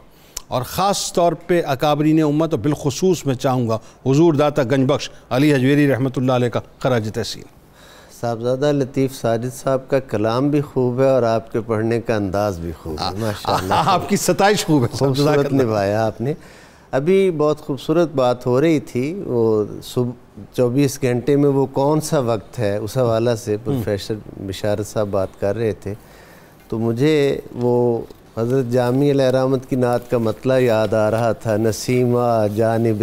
और ख़ास तौर पर अकाबरीन उम्मत और बिलखसूस मैं चाहूँगा हजूर दाता गंजबख्श अली हजवेरी रहमत ला का खराज तहसीन साहबजादा लतीफ़ साजिद साहब का कलाम भी खूब है और आपके पढ़ने का अंदाज़ भी खूब है माशा आपकी सताइश खूब है खूबसूरत निभाया आपने अभी बहुत खूबसूरत बात हो रही थी वो सुबह चौबीस घंटे में वो कौन सा वक्त है उस हवाला से हम्म। प्रोफेसर बिशारत साहब बात कर रहे थे तो मुझे वो हज़रत जामी अहमद की नात का मतला याद आ रहा था नसीमा जानब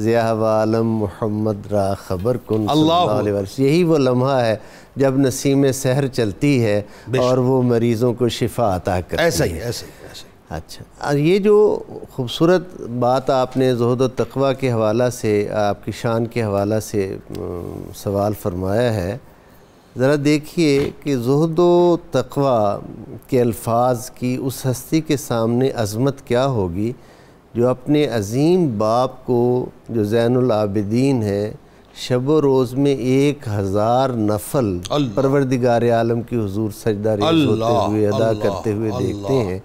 ज़ियाम मोहम्मद रा ख़बर कन यही वो लम्हा है जब नसीम सहर चलती है और वो मरीज़ों को शिफा अता कर ऐसा ही ऐसे अच्छा और अच्छा ये जो खूबसूरत बात आपने जहद तकवा के हवाला से आपकी शान के हवाला से सवाल फरमाया है ज़रा देखिए कि जहद तकवा के अल्फाज की उस हस्ती के सामने अजमत क्या होगी जो अपने अजीम बाप को जो ज़ैनआबदीन है शब रोज़ में एक हज़ार नफल परवरदिगार आलम की हजूर सजदारी होते हुए अदा करते हुए देखते हैं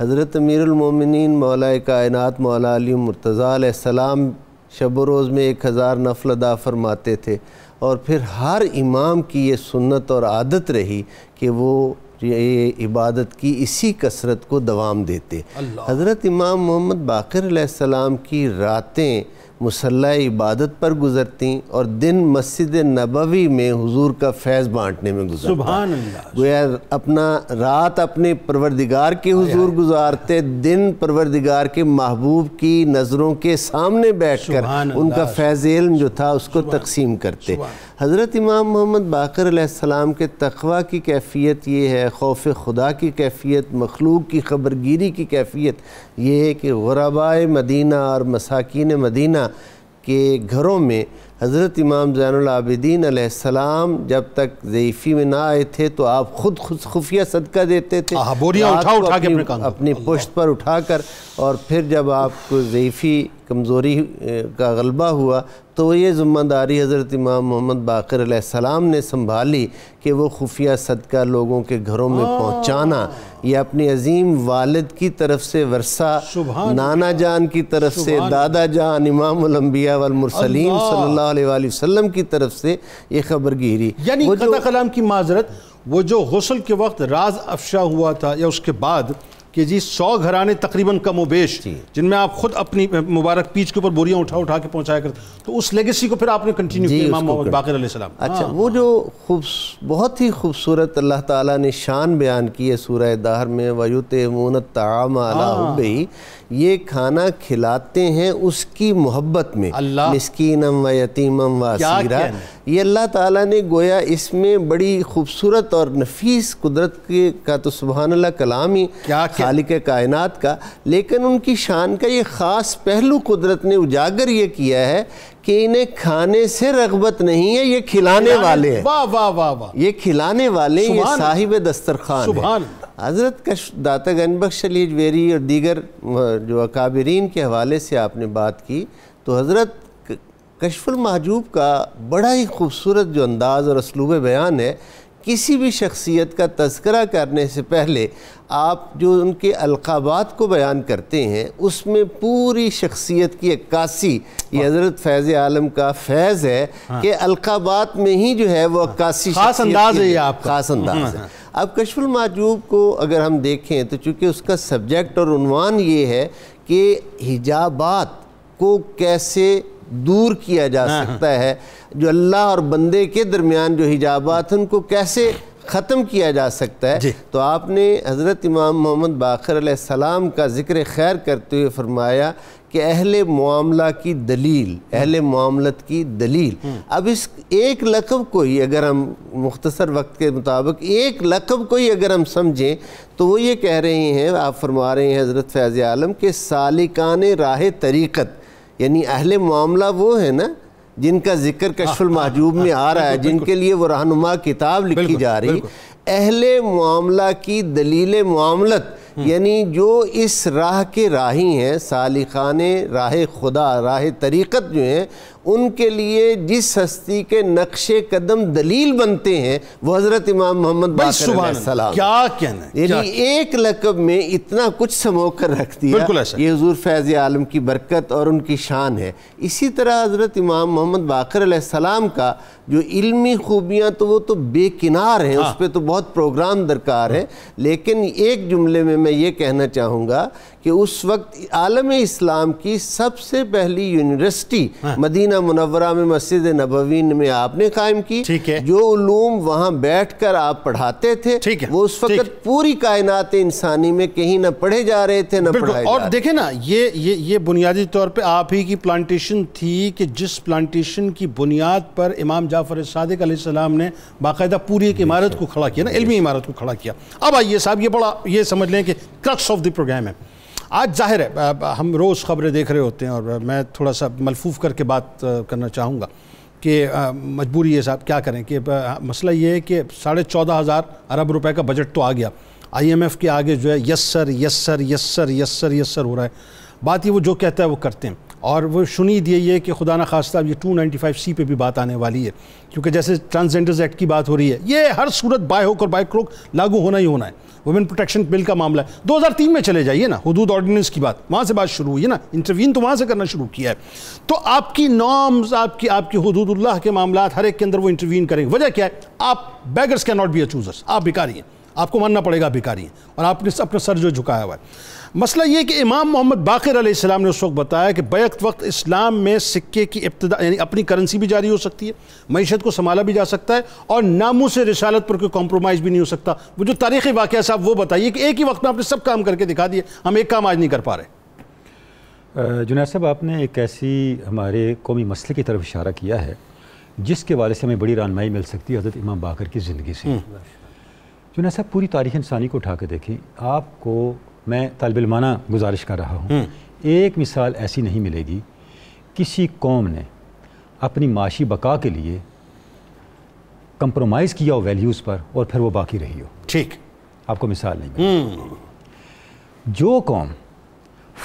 हज़रत अमीरमिन मौल कायनत मौला अली मुर्तज़ाम शब रोज़ में एक हज़ार नफल अदा फरमाते थे और फिर हर इमाम की ये सुन्नत और आदत रही कि वो ये इबादत की इसी कसरत को दवाम देते हज़रत इमाम मोहम्मद बाकर सलाम की रातें मुसल इबादत पर गुजरती और दिन मस्जिद नबवी में हुजूर का फैज़ बांटने में गुजरता अपना रात अपने परवरदिगार के हुजूर गुजारते दिन परवरदिगार के महबूब की नज़रों के सामने बैठ कर उनका फैज़ इल्म जो था उसको तकसीम करते हज़रत इमाम मोहम्मद बाकर के तखवा की कैफियत ये है खौफ खुदा की कैफियत मखलूक की खबरगिरी की कैफियत ये है कि गुरबा मदीना और मसाकिन मदीना के घरों में हज़रत इमाम जैनदीन सलाम जब तक ज़यफ़ी में ना आए थे तो आप ख़ुद खुद खुफिया सदका देते थे बोरियाँ तो उठा उठा के अपने, अपनी पुश्त पर उठाकर और फिर जब आपको ज़ैफ़ी कमज़ोरी का गलबा हुआ तो ये ज़िम्मेदारी हज़रत इमाम मोहम्मद बाकर सलाम ने संभाली कि वो खुफिया सदका लोगों के घरों में पहुँचाना या अपने अजीम वालद की तरफ से वर्षा नाना जान की तरफ से दादा जान इमामबिया वालमरसलीम सल्ला की तरफ से ये खबर गिरी यानी कलाम की माजरत वो जो हौसल के वक्त राज अफशा हुआ था या उसके बाद कि जी सौ घराने तकरीबन कम वेश जिनमें आप खुद अपनी मुबारक पीच के ऊपर बोरियां उठा उठा के पहुंचाया करते तो उस लेगेसी को फिर आपने कंटिन्यू किया इमाम मोहम्मद बाकर सलाम अच्छा हाँ। वो जो खूब बहुत ही खूबसूरत अल्लाह ताला ने शान बयान की है सूरह दाहर में वयुत मूनत तामा ये खाना खिलाते हैं उसकी मोहब्बत में मिसकीनम व यतीमम व ये अल्लाह ताला ने गोया इसमें बड़ी खूबसूरत और नफीस कुदरत के का तो सुबहानल्ला कलाम ही खालिक कायनात का लेकिन उनकी शान का ये ख़ास पहलू कुदरत ने उजागर ये किया है कि इन्हें खाने से रगबत नहीं है ये खिलाने वाले हैं वाह वाह वाह वाह ये खिलाने वाले ये साहिब दस्तरखान सुबहान हज़रत कश दाता गनबख्श अली जवेरी और दीगर जो अकाबरीन के हवाले से आपने बात की तो हज़रत कशफुल महजूब का बड़ा ही खूबसूरत जो अंदाज़ और इसलूब बयान है किसी भी शख्सियत का तस्करा करने से पहले आप जो उनके अलकाबात को बयान करते हैं उसमें पूरी शख्सियत की अक्सी ये हाँ। हज़रत फैज़ आलम का फैज़ है हाँ। कि अलकाबात में ही जो है वो अक्सी ख़ास अंदाज है आपका ख़ास अंदाज है हाँ। अब कशफुल महजूब को अगर हम देखें तो चूँकि उसका सब्जेक्ट और उनवान ये है कि हिजाबात को कैसे दूर किया जा हाँ, हाँ। सकता है जो अल्लाह और बंदे के दरमियान जो हिजाबात हैं उनको कैसे ख़त्म किया जा सकता है तो आपने हज़रत इमाम मोहम्मद बाखर सलाम का ज़िक्र खैर करते हुए फरमाया कि अहल मामला की दलील अहल मामलत की दलील हम्म। अब इस एक लकब को ही अगर हम मुख्तसर वक्त के मुताबिक एक लकब को ही अगर हम समझें तो वो ये कह रहे हैं आप फरमा रहे हैं हज़रत फैज़ आलम के सालिकान राह तरीक़त यानी अहल मामला वो है ना जिनका जिक्र हाँ। कशफुल महजूब में आ रहा है जिनके लिए वो रहनुमा किताब लिखी जा रही अहल मामला की दलील मामलत हम्म। यानी जो इस राह के राही हैं सालिखान राह खुदा राह तरीक़त जो हैं उनके लिए जिस हस्ती के नक्शे कदम दलील बनते हैं वो हज़रत इमाम मोहम्मद क्या कहना है एक लकब में इतना कुछ समो कर रख दिया ये हजूर फैज़ आलम की बरकत और उनकी शान है इसी तरह हज़रत इमाम मोहम्मद बाकर का जो इल्मी खूबियाँ तो वो तो बेकिनार हैं हाँ। उस पर तो बहुत प्रोग्राम दरकार है लेकिन एक जुमले में मैं ये कहना चाहूँगा कि उस वक्त आलम इस्लाम की सबसे पहली यूनिवर्सिटी हाँ। मदीना मदीना मुनवरा में मस्जिद नबवीन में आपने कायम की ठीक है जो उलूम वहाँ बैठ कर आप पढ़ाते थे ठीक है वो उस वक्त पूरी कायनात इंसानी में कहीं ना पढ़े जा रहे थे ना पढ़ाए और देखे ना ये ये ये बुनियादी तौर पर आप ही की प्लांटेशन थी कि जिस प्लांटेशन की बुनियाद पर इमाम जाफर सदक सलाम ने बाकायदा पूरी एक इमारत को खड़ा किया ना इलमी इमारत को खड़ा किया अब आइए साहब ये बड़ा ये समझ लें कि क्रक्स ऑफ द प्रोग्राम है आज जाहिर है हम रोज़ खबरें देख रहे होते हैं और मैं थोड़ा सा मलफूफ करके बात करना चाहूँगा कि मजबूरी है साहब क्या करें कि मसला ये है कि साढ़े चौदह हज़ार अरब रुपए का बजट तो आ गया आईएमएफ के आगे जो है yes sir yes sir yes sir yes sir yes sir हो रहा है बात ये वो जो कहता है वो करते हैं और वो सुनी दिए ये कि खुदा ना खास्ता ये टू फाइव सी पर भी बात आने वाली है क्योंकि जैसे ट्रांसजेंडर्स एक्ट की बात हो रही है ये हर सूरत बाय होकर बाय क्रोक लागू होना ही होना है वुमेन प्रोटेक्शन बिल का मामला है दो हज़ार तीन में चले जाइए ना हदूद ऑर्डिनेंस की बात वहाँ से बात शुरू हुई है ना इंटरवीन तो वहाँ से करना शुरू किया है तो आपकी नॉम्स आपकी आपकी हदूदुल्लाह के मामला हर एक के अंदर वो इंटरवीन करेंगे वजह क्या है आप beggars can not be a choosers आप बिकारी हैं आपको मानना पड़ेगा भिकारी और आपने अपना सर जो झुकाया हुआ है मसला ये कि इमाम मोहम्मद बाकर आसमाम ने उस वक्त बताया कि बैक वक्त इस्लाम में सिक्के की इब्तदा यानी अपनी करेंसी भी जारी हो सकती है मीशत को संभाला भी जा सकता है और नामों से रिसालत पर कोई कॉम्प्रोमाइज़ भी नहीं हो सकता वो जो तारीख़ी वाक़ साहब वो बताइए कि एक ही वक्त में आपने सब काम करके दिखा दिए हम एक काम आज नहीं कर पा रहे जुनेद साहब आपने एक ऐसी हमारे कौमी मसले की तरफ इशारा किया है जिसके वाले से हमें बड़ी रानमाई मिल सकती है हजरत इमाम बाकर की ज़िंदगी से हम्म। चुना साहब पूरी तारीख इंसानी को उठा के देखें आपको मैं तालबिलमाना गुजारिश कर रहा हूँ हम्म। एक मिसाल ऐसी नहीं मिलेगी किसी कौम ने अपनी माशी बका के लिए कंप्रोमाइज़ किया हो वैल्यूज़ पर और फिर वो बाकी रही हो ठीक आपको मिसाल नहीं हम्म। जो कौम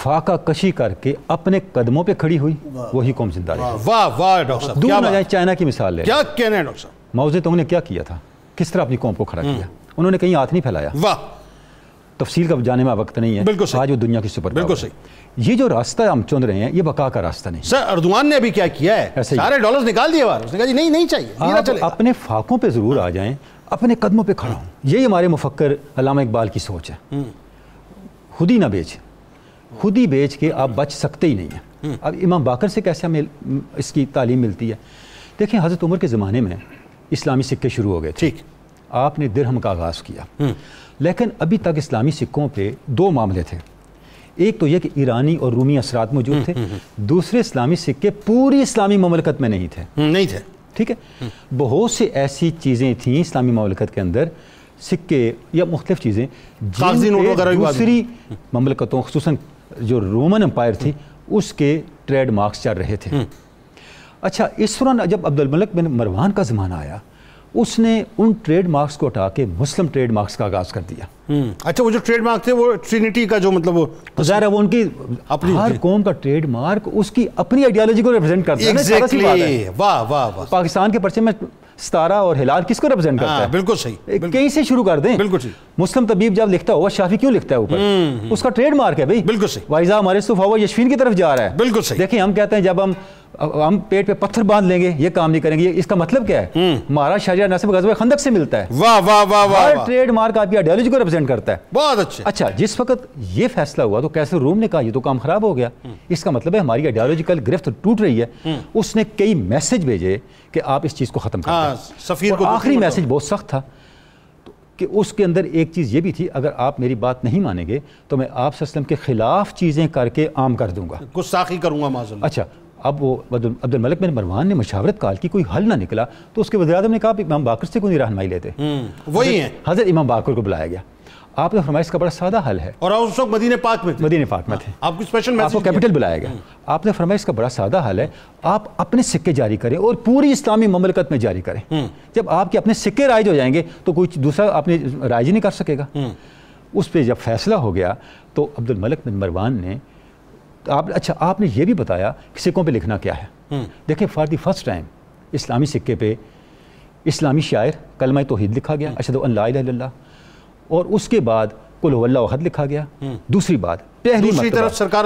फाका कशी करके अपने कदमों पे खड़ी हुई वही कौम जिंदा रही वाह वाह डॉक्टर साहब चाइना की मिसाल है क्या कहना है डॉक्टर साहब माओजे तुमने तो क्या किया था किस तरह अपनी कौम को खड़ा हम्म। किया उन्होंने कहीं हाथ नहीं फैलाया वाह तफसील का जाने में वक्त नहीं है बिल्कुल आज वो दुनिया की सुपर बिल्कुल सही ये जो रास्ता हम चुन रहे हैं ये बका का रास्ता नहीं सर अर्दुआन ने अभी क्या किया है सारे डॉलर्स निकाल दिए उसने कहा जी नहीं नहीं चाहिए अपने फाकों पे ज़रूर आ जाएं अपने कदमों पे खड़ा हूँ यही हमारे मुफक्कर अलामा इकबाल की सोच है हम्म। खुद ही ना बेच खुद ही बेच के आप बच सकते ही नहीं हैं हम्म। अब इमाम बाकर से कैसे हमें इसकी तालीम मिलती है देखें हज़रत उमर के ज़माने में इस्लामी सिक्के शुरू हो गए ठीक आपने दिरहम का आगाज़ किया हम्म। लेकिन अभी तक इस्लामी सिक्कों पर दो मामले थे एक तो यह कि ईरानी और रूमी असरात मौजूद थे हम्म, हम्म, दूसरे इस्लामी सिक्के पूरी इस्लामी ममलकत में नहीं थे नहीं थे ठीक है बहुत से ऐसी चीज़ें थी इस्लामी ममलकत के अंदर सिक्के या मुख्तफ चीज़ें दूसरी ममलकतों खूस जो रोमन अम्पायर थी उसके ट्रेड मार्क्स चल रहे थे अच्छा इस दौरान जब अब्दुलमलक बिन मरवान का ज़माना आया उसने उन ट्रेड मार्क्स को हटा के मुस्लिम ट्रेड मार्क्स का आगाज कर दिया हम्म। अच्छा वो जो ट्रेड मार्क थे वो ट्रिनिटी का जो मतलब वो तो जाहिर है वो उनकी अपनी हर कौम का ट्रेड मार्क उसकी अपनी आइडियोलॉजी को रिप्रेजेंट करता exactly. है वाह वाह वाह पाकिस्तान के पर्चे में सतारा और हिलाल किसको रिप्रेजेंट करता हाँ, है बिल्कुल सही कहीं से शुरू कर दें बिल्कुल सही मुस्लिम तबीब जब लिखता होगा शाफी क्यों लिखता है ऊपर हम्म, हम्म। उसका ट्रेड मार्क है भाई बिल्कुल सही वाइजा हमारे सुफा यशफीन की तरफ जा रहा है बिल्कुल सही देखिए हम कहते हैं जब हम हम पेट पे पत्थर बांध लेंगे ये काम नहीं करेंगे इसका मतलब क्या है हमारा शरिया न सिर्फ गजब खंदक से मिलता है वाह वाह वाह वाह हर ट्रेड मार्क आपकी आइडियोलॉजी को रिप्रेजेंट करता है बहुत अच्छा अच्छा जिस वक्त ये फैसला हुआ तो कैसे रूम ने कहा ये तो काम खराब हो गया हम्म। इसका मतलब है हमारी आइडियोलॉजिकल गिरफ्त टूट रही है हम्म। उसने कई मैसेज भेजे कि आप इस चीज़ को ख़त्म कर हाँ, तो आखिरी मैसेज बहुत सख्त था तो कि उसके अंदर एक चीज़ ये भी थी अगर आप मेरी बात नहीं मानेंगे तो मैं आप के ख़िलाफ़ चीज़ें करके आम कर दूंगा गुस्साखी करूंगा माजूम अच्छा अब वो अब्दुल मलिक बिन मरवान ने मशावरत काल की कोई हल ना निकला तो उसके वजी ने कहा इमाम बाकर से क्यों नहीं रहनमाई लेते हम्म, वही है हजरत इमाम बाकर को बुलाया गया आपने फरमाया इसका बड़ा सादा हल है और उस वक्त मदीने पाक में थे मदीने पाक में हाँ, थे आपको स्पेशल आपको कैपिटल बुलाया गया हम्म। आपने फरमाया इसका बड़ा सादा हल है आप अपने सिक्के जारी करें और पूरी इस्लामी ममलकत में जारी करें हम्म। जब आपके अपने सिक्के राइज हो जाएंगे तो कोई दूसरा आपने राइज नहीं कर सकेगा उस पर जब फैसला हो गया तो अब्दुल मलिक बिन मरवान ने आप अच्छा आपने ये भी बताया कि सिक्कों पे लिखना क्या है हम्म। देखिए फॉर द फर्स्ट टाइम इस्लामी सिक्के पे इस्लामी शायर कलमा तोहद लिखा गया हम्म। अशद और उसके बाद कुल वहद लिखा गया हम्म। दूसरी बात पहली दूसरी तरफ सरकार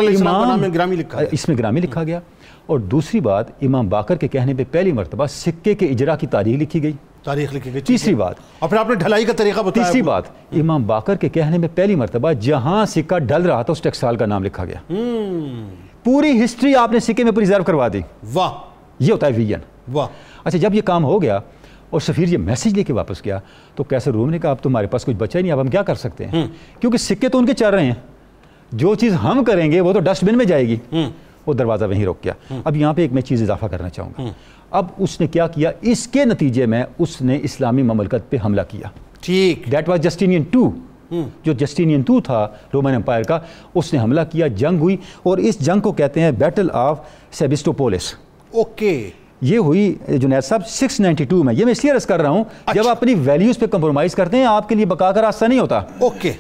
में ग्रामी लिखा इसमें ग्रामी लिखा गया और दूसरी बात इमाम बाकर के कहने पे पहली मरतबा सिक्के के इजरा की तारीख लिखी गई तारीख लिखी गई तीसरी बात और फिर आपने ढलाई का तरीका बताया तीसरी बात इमाम बाकर के कहने में पहली मरतबा जहां सिक्का ढल रहा था उस टेक्सटाइल का नाम लिखा गया हम्म। पूरी हिस्ट्री आपने सिक्के में प्रिजर्व करवा दी वाह ये होता है विजन वाह अच्छा जब ये काम हो गया और सफ़ीर ये मैसेज लेके वापस गया तो कैसे रूम ने कहा अब तुम्हारे पास कुछ बचा ही नहीं अब हम क्या कर सकते हैं हम्म। क्योंकि सिक्के तो उनके चल रहे हैं जो चीज़ हम करेंगे वो तो डस्टबिन में जाएगी हम्म। वो दरवाज़ा वहीं रोक गया हम्म। अब यहाँ पे एक मैं चीज़ इजाफा करना चाहूँगा हम्म। अब उसने क्या किया इसके नतीजे में उसने इस्लामी ममलकत पे हमला किया ठीक डेट वॉज जस्टिनियन टू जो जस्टिनियन टू था रोमन एम्पायर का उसने हमला किया जंग हुई और इस जंग को कहते हैं बैटल ऑफ सेबिस्टोपोलिस ओके ये हुई जुनैद साहब 692 में ये मैं इसलिए रस कर रहा हूँ अच्छा। जब आप अपनी वैल्यूज़ पे कंप्रोमाइज़ करते हैं आपके लिए बकाकर रास्ता नहीं होता okay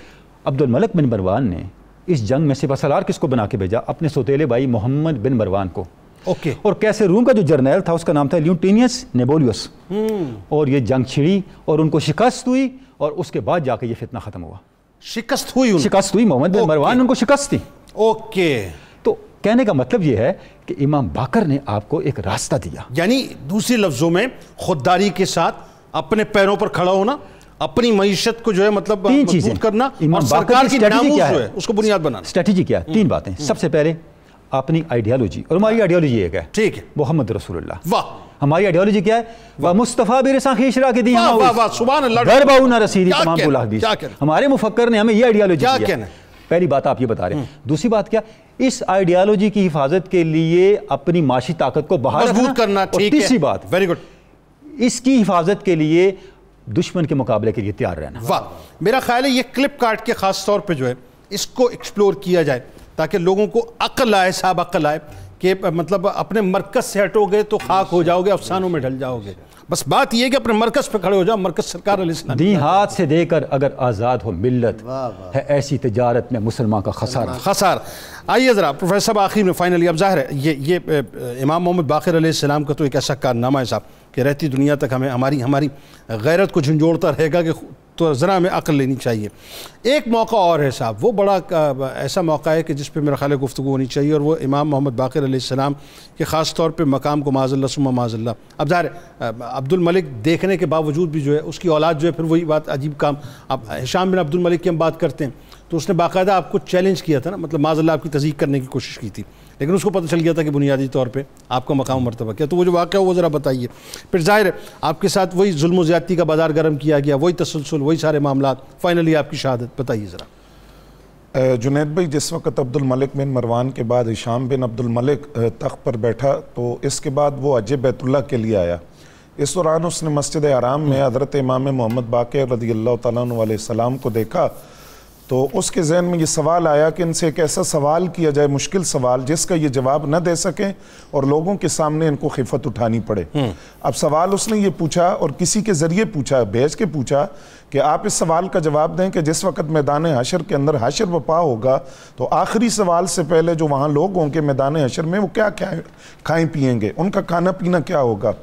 Abdul Malik bin Marwan ने इस जंग में सिपा सलार किसको बना के भेजा अपने सोतेले भाई मोहम्मद बिन मरवान को ओके और कैसे रूम का जो जर्नैल था उसका नाम था ल्यूटीनियस नेबोलियस हम्म। और ये जंग छिड़ी और उनको शिकस्त हुई और उसके बाद जाके ये फितना ख़त्म हुआ शिकस्त हुई शिकस्त हुई मोहम्मद बिन मरवान उनको शिकस्त थी ओके तो कहने का मतलब ये है कि इमाम बाकर ने आपको एक रास्ता दिया यानी दूसरे लफ्ज़ों में खुददारी के साथ अपने पैरों पर खड़ा होना अपनी मीशत को जो है मतलब तीन चीजें करना और सरकार की क्या है उसको बुनियाद बनाना स्ट्रेटेजी क्या है तीन हम्म। बातें सबसे पहले अपनी आइडियोलॉजी और हमारी आइडियोलॉजी एक है ठीक है मोहम्मद रसूल वाह हमारी आइडियोलॉजी क्या है वह मुस्तफ़ा बिर खीशरा के दी हमारे मुफक्कर ने हमें ये आइडियोलॉजी क्या पहली बात आप ये बता रहे हैं हम्म। दूसरी बात क्या इस आइडियोलॉजी की हिफाजत के लिए अपनी माशी ताकत को बाहर करना तीसरी बात वेरी गुड इसकी हिफाजत के लिए दुश्मन के मुकाबले के लिए तैयार रहना वाह मेरा ख्याल है ये क्लिप काट के ख़ास तौर पर जो है इसको एक्सप्लोर किया जाए ताकि लोगों को अक्ल आए साहब अकल आए कि मतलब अपने मरकज़ से हटोगे तो खाक हो जाओगे अफसानों में ढल जाओगे बस बात यह कि अपने मरकज पे खड़े हो जाओ मरकज सरकार दी हाथ से देकर अगर आज़ाद हो मिलत है ऐसी तजारत में मुसलमान का खसारा खसार आइए ज़रा प्रोफेसर साहब आखिर में फाइनली अब जाहिर है ये ये इमाम मोहम्मद बाखिर का तो एक ऐसा कारनामा है साहब कि रहती दुनिया तक हमें हमारी हमारी गैरत को झंझोड़ता रहेगा कि तो ज़रा हमें अक्ल लेनी चाहिए एक मौका और है साहब वो बड़ा ऐसा मौका है कि जिस पर मेरा ख्याल गुफ्तु होनी चाहिए और वो इमाम मोहम्मद बाकर आसमाम के ख़ास तौर पर मकाम को माजल्ला माजल्ला अब जहर अब्दुल मलिक देखने के बावजूद भी जो है उसकी औलाद जो है फिर वही बात अजीब काम अब हिशाम बिन अब्दुल मलिक की हम बात करते हैं तो उसने बाकायदा आपको चैलेंज किया था ना मतलब माजल्ला आपकी तजीक करने की कोशिश की थी लेकिन उसको पता चल गया था कि बुनियादी तौर पर आपका मकाम मरतबा क्या तो वो जो वाक़ वो ज़रा बताइए फिर ज़ाहिर है आपके साथ वही जुल्म ज़्यादती का बाजार गर्म किया गया वही तसलसल वही सारे मामला फ़ाइनली आपकी शहादत बताइए ज़रा जुनेद भाई जिस वक्त अब्दुल मलिक बिन मरवान के बाद इशाम बिन अब्दुल मलिक तख्त पर बैठा तो इसके बाद वो अजय बैतुल्ला के लिए आया इस दौरान उसने मस्जिद आराम में हज़रत इमाम मोहम्मद बाक़र रदी अल्लाह सलाम को देखा तो उसके जहन में ये सवाल आया कि इनसे एक ऐसा सवाल किया जाए मुश्किल सवाल जिसका ये जवाब न दे सकें और लोगों के सामने इनको खिफत उठानी पड़े हम्म। अब सवाल उसने ये पूछा और किसी के ज़रिए पूछा भेज के पूछा कि आप इस सवाल का जवाब दें कि जिस वक्त मैदान हशर के अंदर हशर वपा होगा तो आखिरी सवाल से पहले जो वहाँ लोग होंगे मैदान हशर में वो क्या क्या खाएँ पियेंगे उनका खाना पीना क्या होगा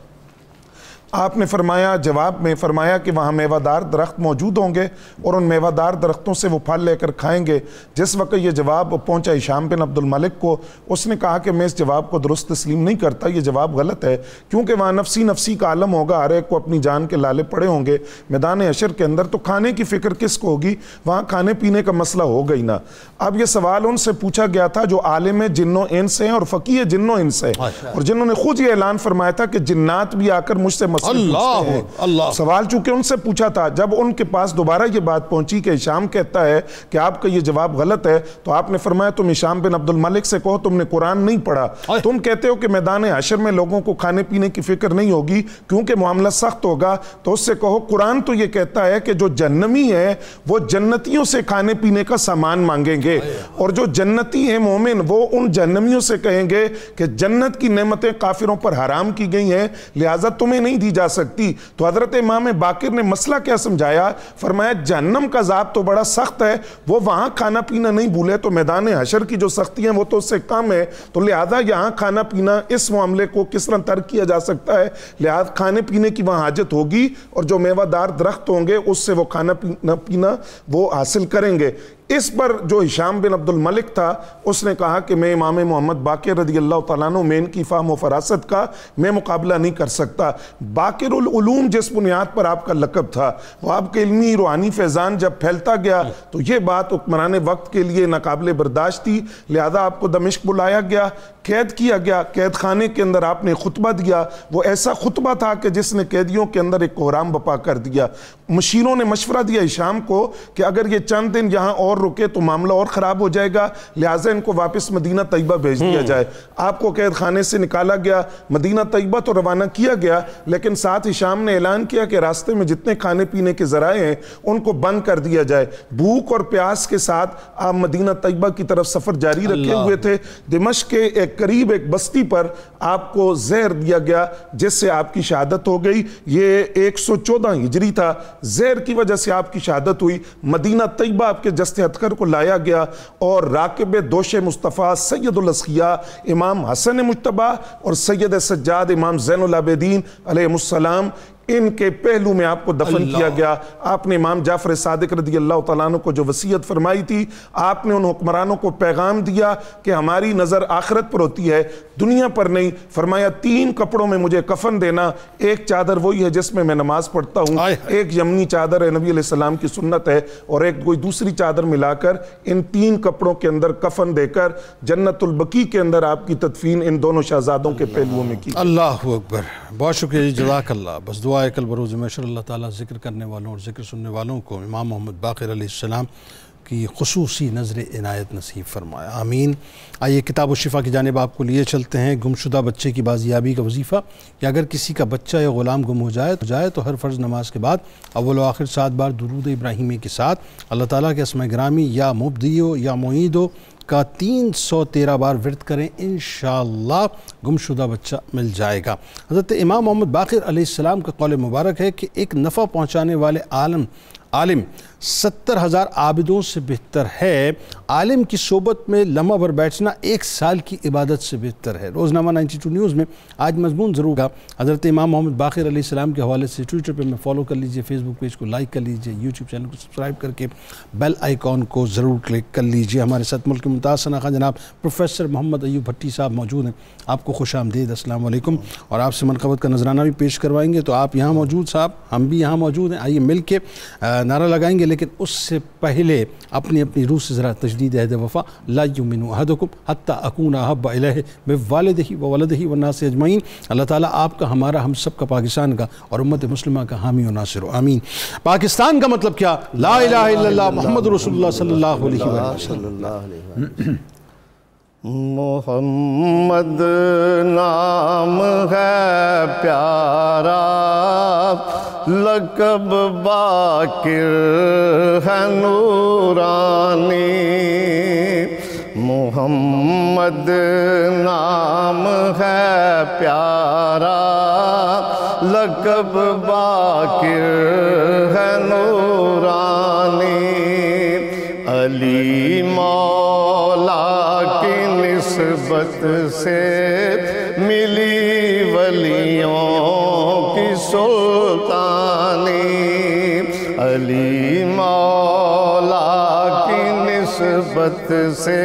आपने फरमाया जवाब में फरमाया कि वहाँ मेवादार दरख्त मौजूद होंगे और उन मेवादार दरख्तों से वो फल लेकर खाएंगे जिस वक्त ये जवाब पहुँचा ईशाम बिन अब्दुल मलिक को उसने कहा कि मैं इस जवाब को दुरुस्त तस्लीम नहीं करता ये जवाब गलत है क्योंकि वहाँ नफसी नफसी का आलम होगा हर एक को अपनी जान के लाले पड़े होंगे मैदान अशर के अंदर तो खाने की फ़िक्र किस को होगी वहाँ खाने पीने का मसला हो गई ना अब यह सवाल उनसे पूछा गया था जो आलिम जिनों इन से हैं और फ़कीय जिन्नो इन से अच्छा। और जिन्होंने खुद ये ऐलान फरमाया था कि जिन्नात भी आकर मुझसे मसले अल्लाह अल्लाह सवाल चूंकि उनसे पूछा था जब उनके पास दोबारा ये बात पहुंची कि इशाम कहता है कि आपका ये जवाब गलत है तो आपने फरमाया तुम ईशाम बिन अब्दुल मलिक से कहो तुमने कुरान नहीं पढ़ा तुम कहते हो कि मैदान अशर में लोगों को खाने पीने की फिक्र नहीं होगी क्योंकि मामला सख्त होगा तो उससे कहो कुरान तो ये कहता है कि जो जन्नमी है वो जन्नतियों से खाने पीने का सामान मांगेंगे और जो जन्नती है मोमिन वो उन जन्नमियों से कहेंगे कि जन्नत की नमतें काफिरों पर हराम की गई हैं लिहाजा तुम्हें नहीं दी की जा सकती तो हज़रत इमाम बाकिर ने मसला क्या समझाया फरमाया जहन्नम का जाप तो बड़ा सख्त है वो वहाँ खाना पीना नहीं भूले तो मैदान हशर की जो सख्ती है वो तो उससे कम है तो लिहाजा यहाँ खाना पीना इस मामले को किस तरह तर्क किया जा सकता है लिहाजा खाने पीने की वहाँ हाजत होगी और जो मेवादार दरख्त होंगे उससे वो खाना पीना पीना वो हासिल करेंगे इस पर जो हिशाम बिन अब्दुल मलिक था उसने कहा कि मैं इमाम मोहम्मद बाकी रदी अल्लाह तु मेन की फ़ाम व फरासत का मैं मुकाबला नहीं कर सकता बाकरूम जिस बुनियाद पर आपका लकब था वो आपके इलमी रूहानी फैज़ान जब फैलता गया तो ये बात हुक्मरान वक्त के लिए नाकबले बर्दाश्त थी लिहाजा आपको दमिश्क बुलाया गया कैद किया गया कैद खाने के अंदर आपने खुतबा दिया वो ऐसा खुतबा था कि जिसने कैदियों के अंदर एक कोहराम बपा कर दिया मशीनों ने मशवरा दिया इशाम को कि अगर ये चंद दिन यहाँ और रुके तो मामला और ख़राब हो जाएगा लिहाजा इनको वापस मदीना तयबा भेज दिया हम्म। जाए आपको कैद खाने से निकाला गया मदीना तयबा तो रवाना किया गया लेकिन साथ शाम ने ऐलान किया कि रास्ते में जितने खाने पीने के ज़राए हैं उनको बंद कर दिया जाए भूख और प्यास के साथ आप मदीना तयबा की तरफ सफ़र जारी रखे हुए थे दिमश के एक करीब एक बस्ती पर आपको जहर दिया गया जिससे आपकी शहादत हो गई ये 114 हिजरी था जहर की वजह से आपकी शहादत हुई मदीना तयबा आपके जस्ते हथकर को लाया गया और राकब दोश मुस्तफ़ा सैदुलसिया इमाम हसन मुशतबा और सैद सज्जाद इमाम जैनलाबद्दीन अलैहिस्सलाम इनके पहलू में आपको दफन किया गया आपने इमाम जाफर सादिक रदी अल्लाह तु को जो वसीयत फरमाई थी आपने उन हुक्मरानों को पैगाम दिया कि हमारी नज़र आखरत पर होती है दुनिया पर नहीं फरमाया तीन कपड़ों में मुझे कफन देना एक चादर वही है जिसमें मैं नमाज पढ़ता हूँ एक यमनी चादर है नबी सलाम की सुन्नत है और एक कोई दूसरी चादर मिलाकर इन तीन कपड़ों के अंदर कफन देकर जन्नतुलबकी के अंदर आपकी तदफीन इन दोनों शहजादों के पहलुओं में की अल्लाह अकबर बहुत शुक्रिया अल्लाह बस दुआ बरोज़ बरूज मशर अल्लाह ताला ज़िक्र करने वालों और ज़िक्र सुनने वालों को इमाम मोहम्मद बाकर आसमाम की खसूसी नज़र इनायत नसीब फरमाया आमीन आइए किताब शिफा की जानब आपको लिए चलते हैं गुमशुदा बच्चे की बाजियाबी का वजीफ़ा कि अगर किसी का बच्चा या ग़ुलाम गुम हो जाए तो जाए तो हर फ़र्ज़ नमाज के बाद अव्वल आखिर सात बार दरूद इब्राहिमी के साथ अल्लाह ताली के असम ग्रामी या मुबदी हो या मोईद हो का तीन सौ तेरह बार वर्द करें इन गुमशुदा बच्चा मिल जाएगा हज़रत इमाम मोहम्मद बाखिर का कौल मुबारक है कि एक नफ़ा पहुँचाने वाले आलम आलिम सत्तर हज़ार आबिदों से बेहतर है आलिम की सोबत में लम्बा भर बैठना एक साल की इबादत से बेहतर है रोज़नामा टू न्यूज़ में आज मजमून ज़रूर का हज़रत इमाम मोहम्मद बाखिर सलाम के हवाले से ट्विटर पर मैं फॉलो कर लीजिए फेसबुक पेज को लाइक कर लीजिए यूट्यूब चैनल को सब्सक्राइब करके बेल आइकॉन को ज़रूर क्लिक कर लीजिए हमारे साथ मुल्क के मुतासन खान जनाब प्रोफेसर मोहम्मद अयूब भट्टी साहब मौजूद हैं आपको खुश आमदीद असलम और आपसे मनकबत का नजराना भी पेश करवाएंगे तो आप यहाँ मौजूद साहब हम भी यहाँ मौजूद हैं आइए मिल के नारा लगाएंगे लेकिन उससे पहले अपनी अपनी रूह से ज़रा तजदीद अहद वफ़ा लाजुमिन अहदकुम हती अकून अहब अलह में वालद ही वलद ही वन्ना से अजमाइन अल्लाह ताली आपका हमारा हम सब का पाकिस्तान का और उम्मत मुसलम का हामी व नासिर आमीन पाकिस्तान का मतलब क्या ला मोहम्मद रसोल्ला सल्ला मोहम्मद नाम है प्यारा लकब बाकिर है नूरानी मोहम्मद नाम है प्यारा लकब बाकिर है नूरानी अली नस्बत से मिली वलियों की सुल्तानी अली मौला की निस्बत से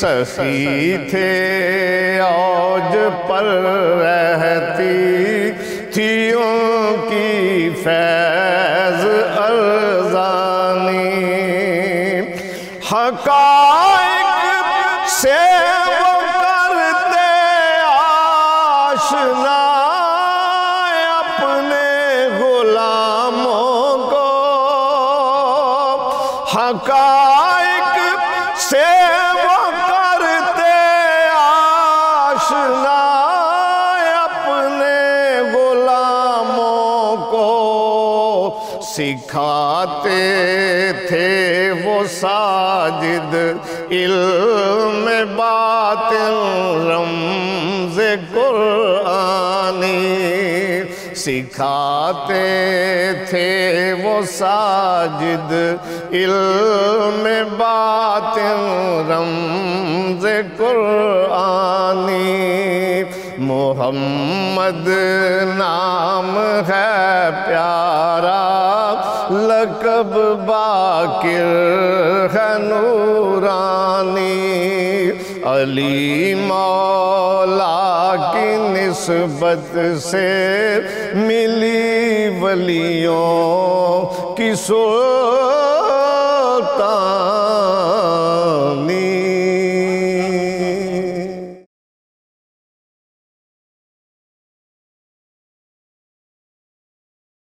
सखी थे आज पर रहती थियों की फैज अरजानी हका सिखाते थे वो साजिद इल्म बातिन रमज कुरानी मोहम्मद नाम है प्यारा लकब बाकिर है नूरानी अली मौला की निस्बत से मिली वलियों की सो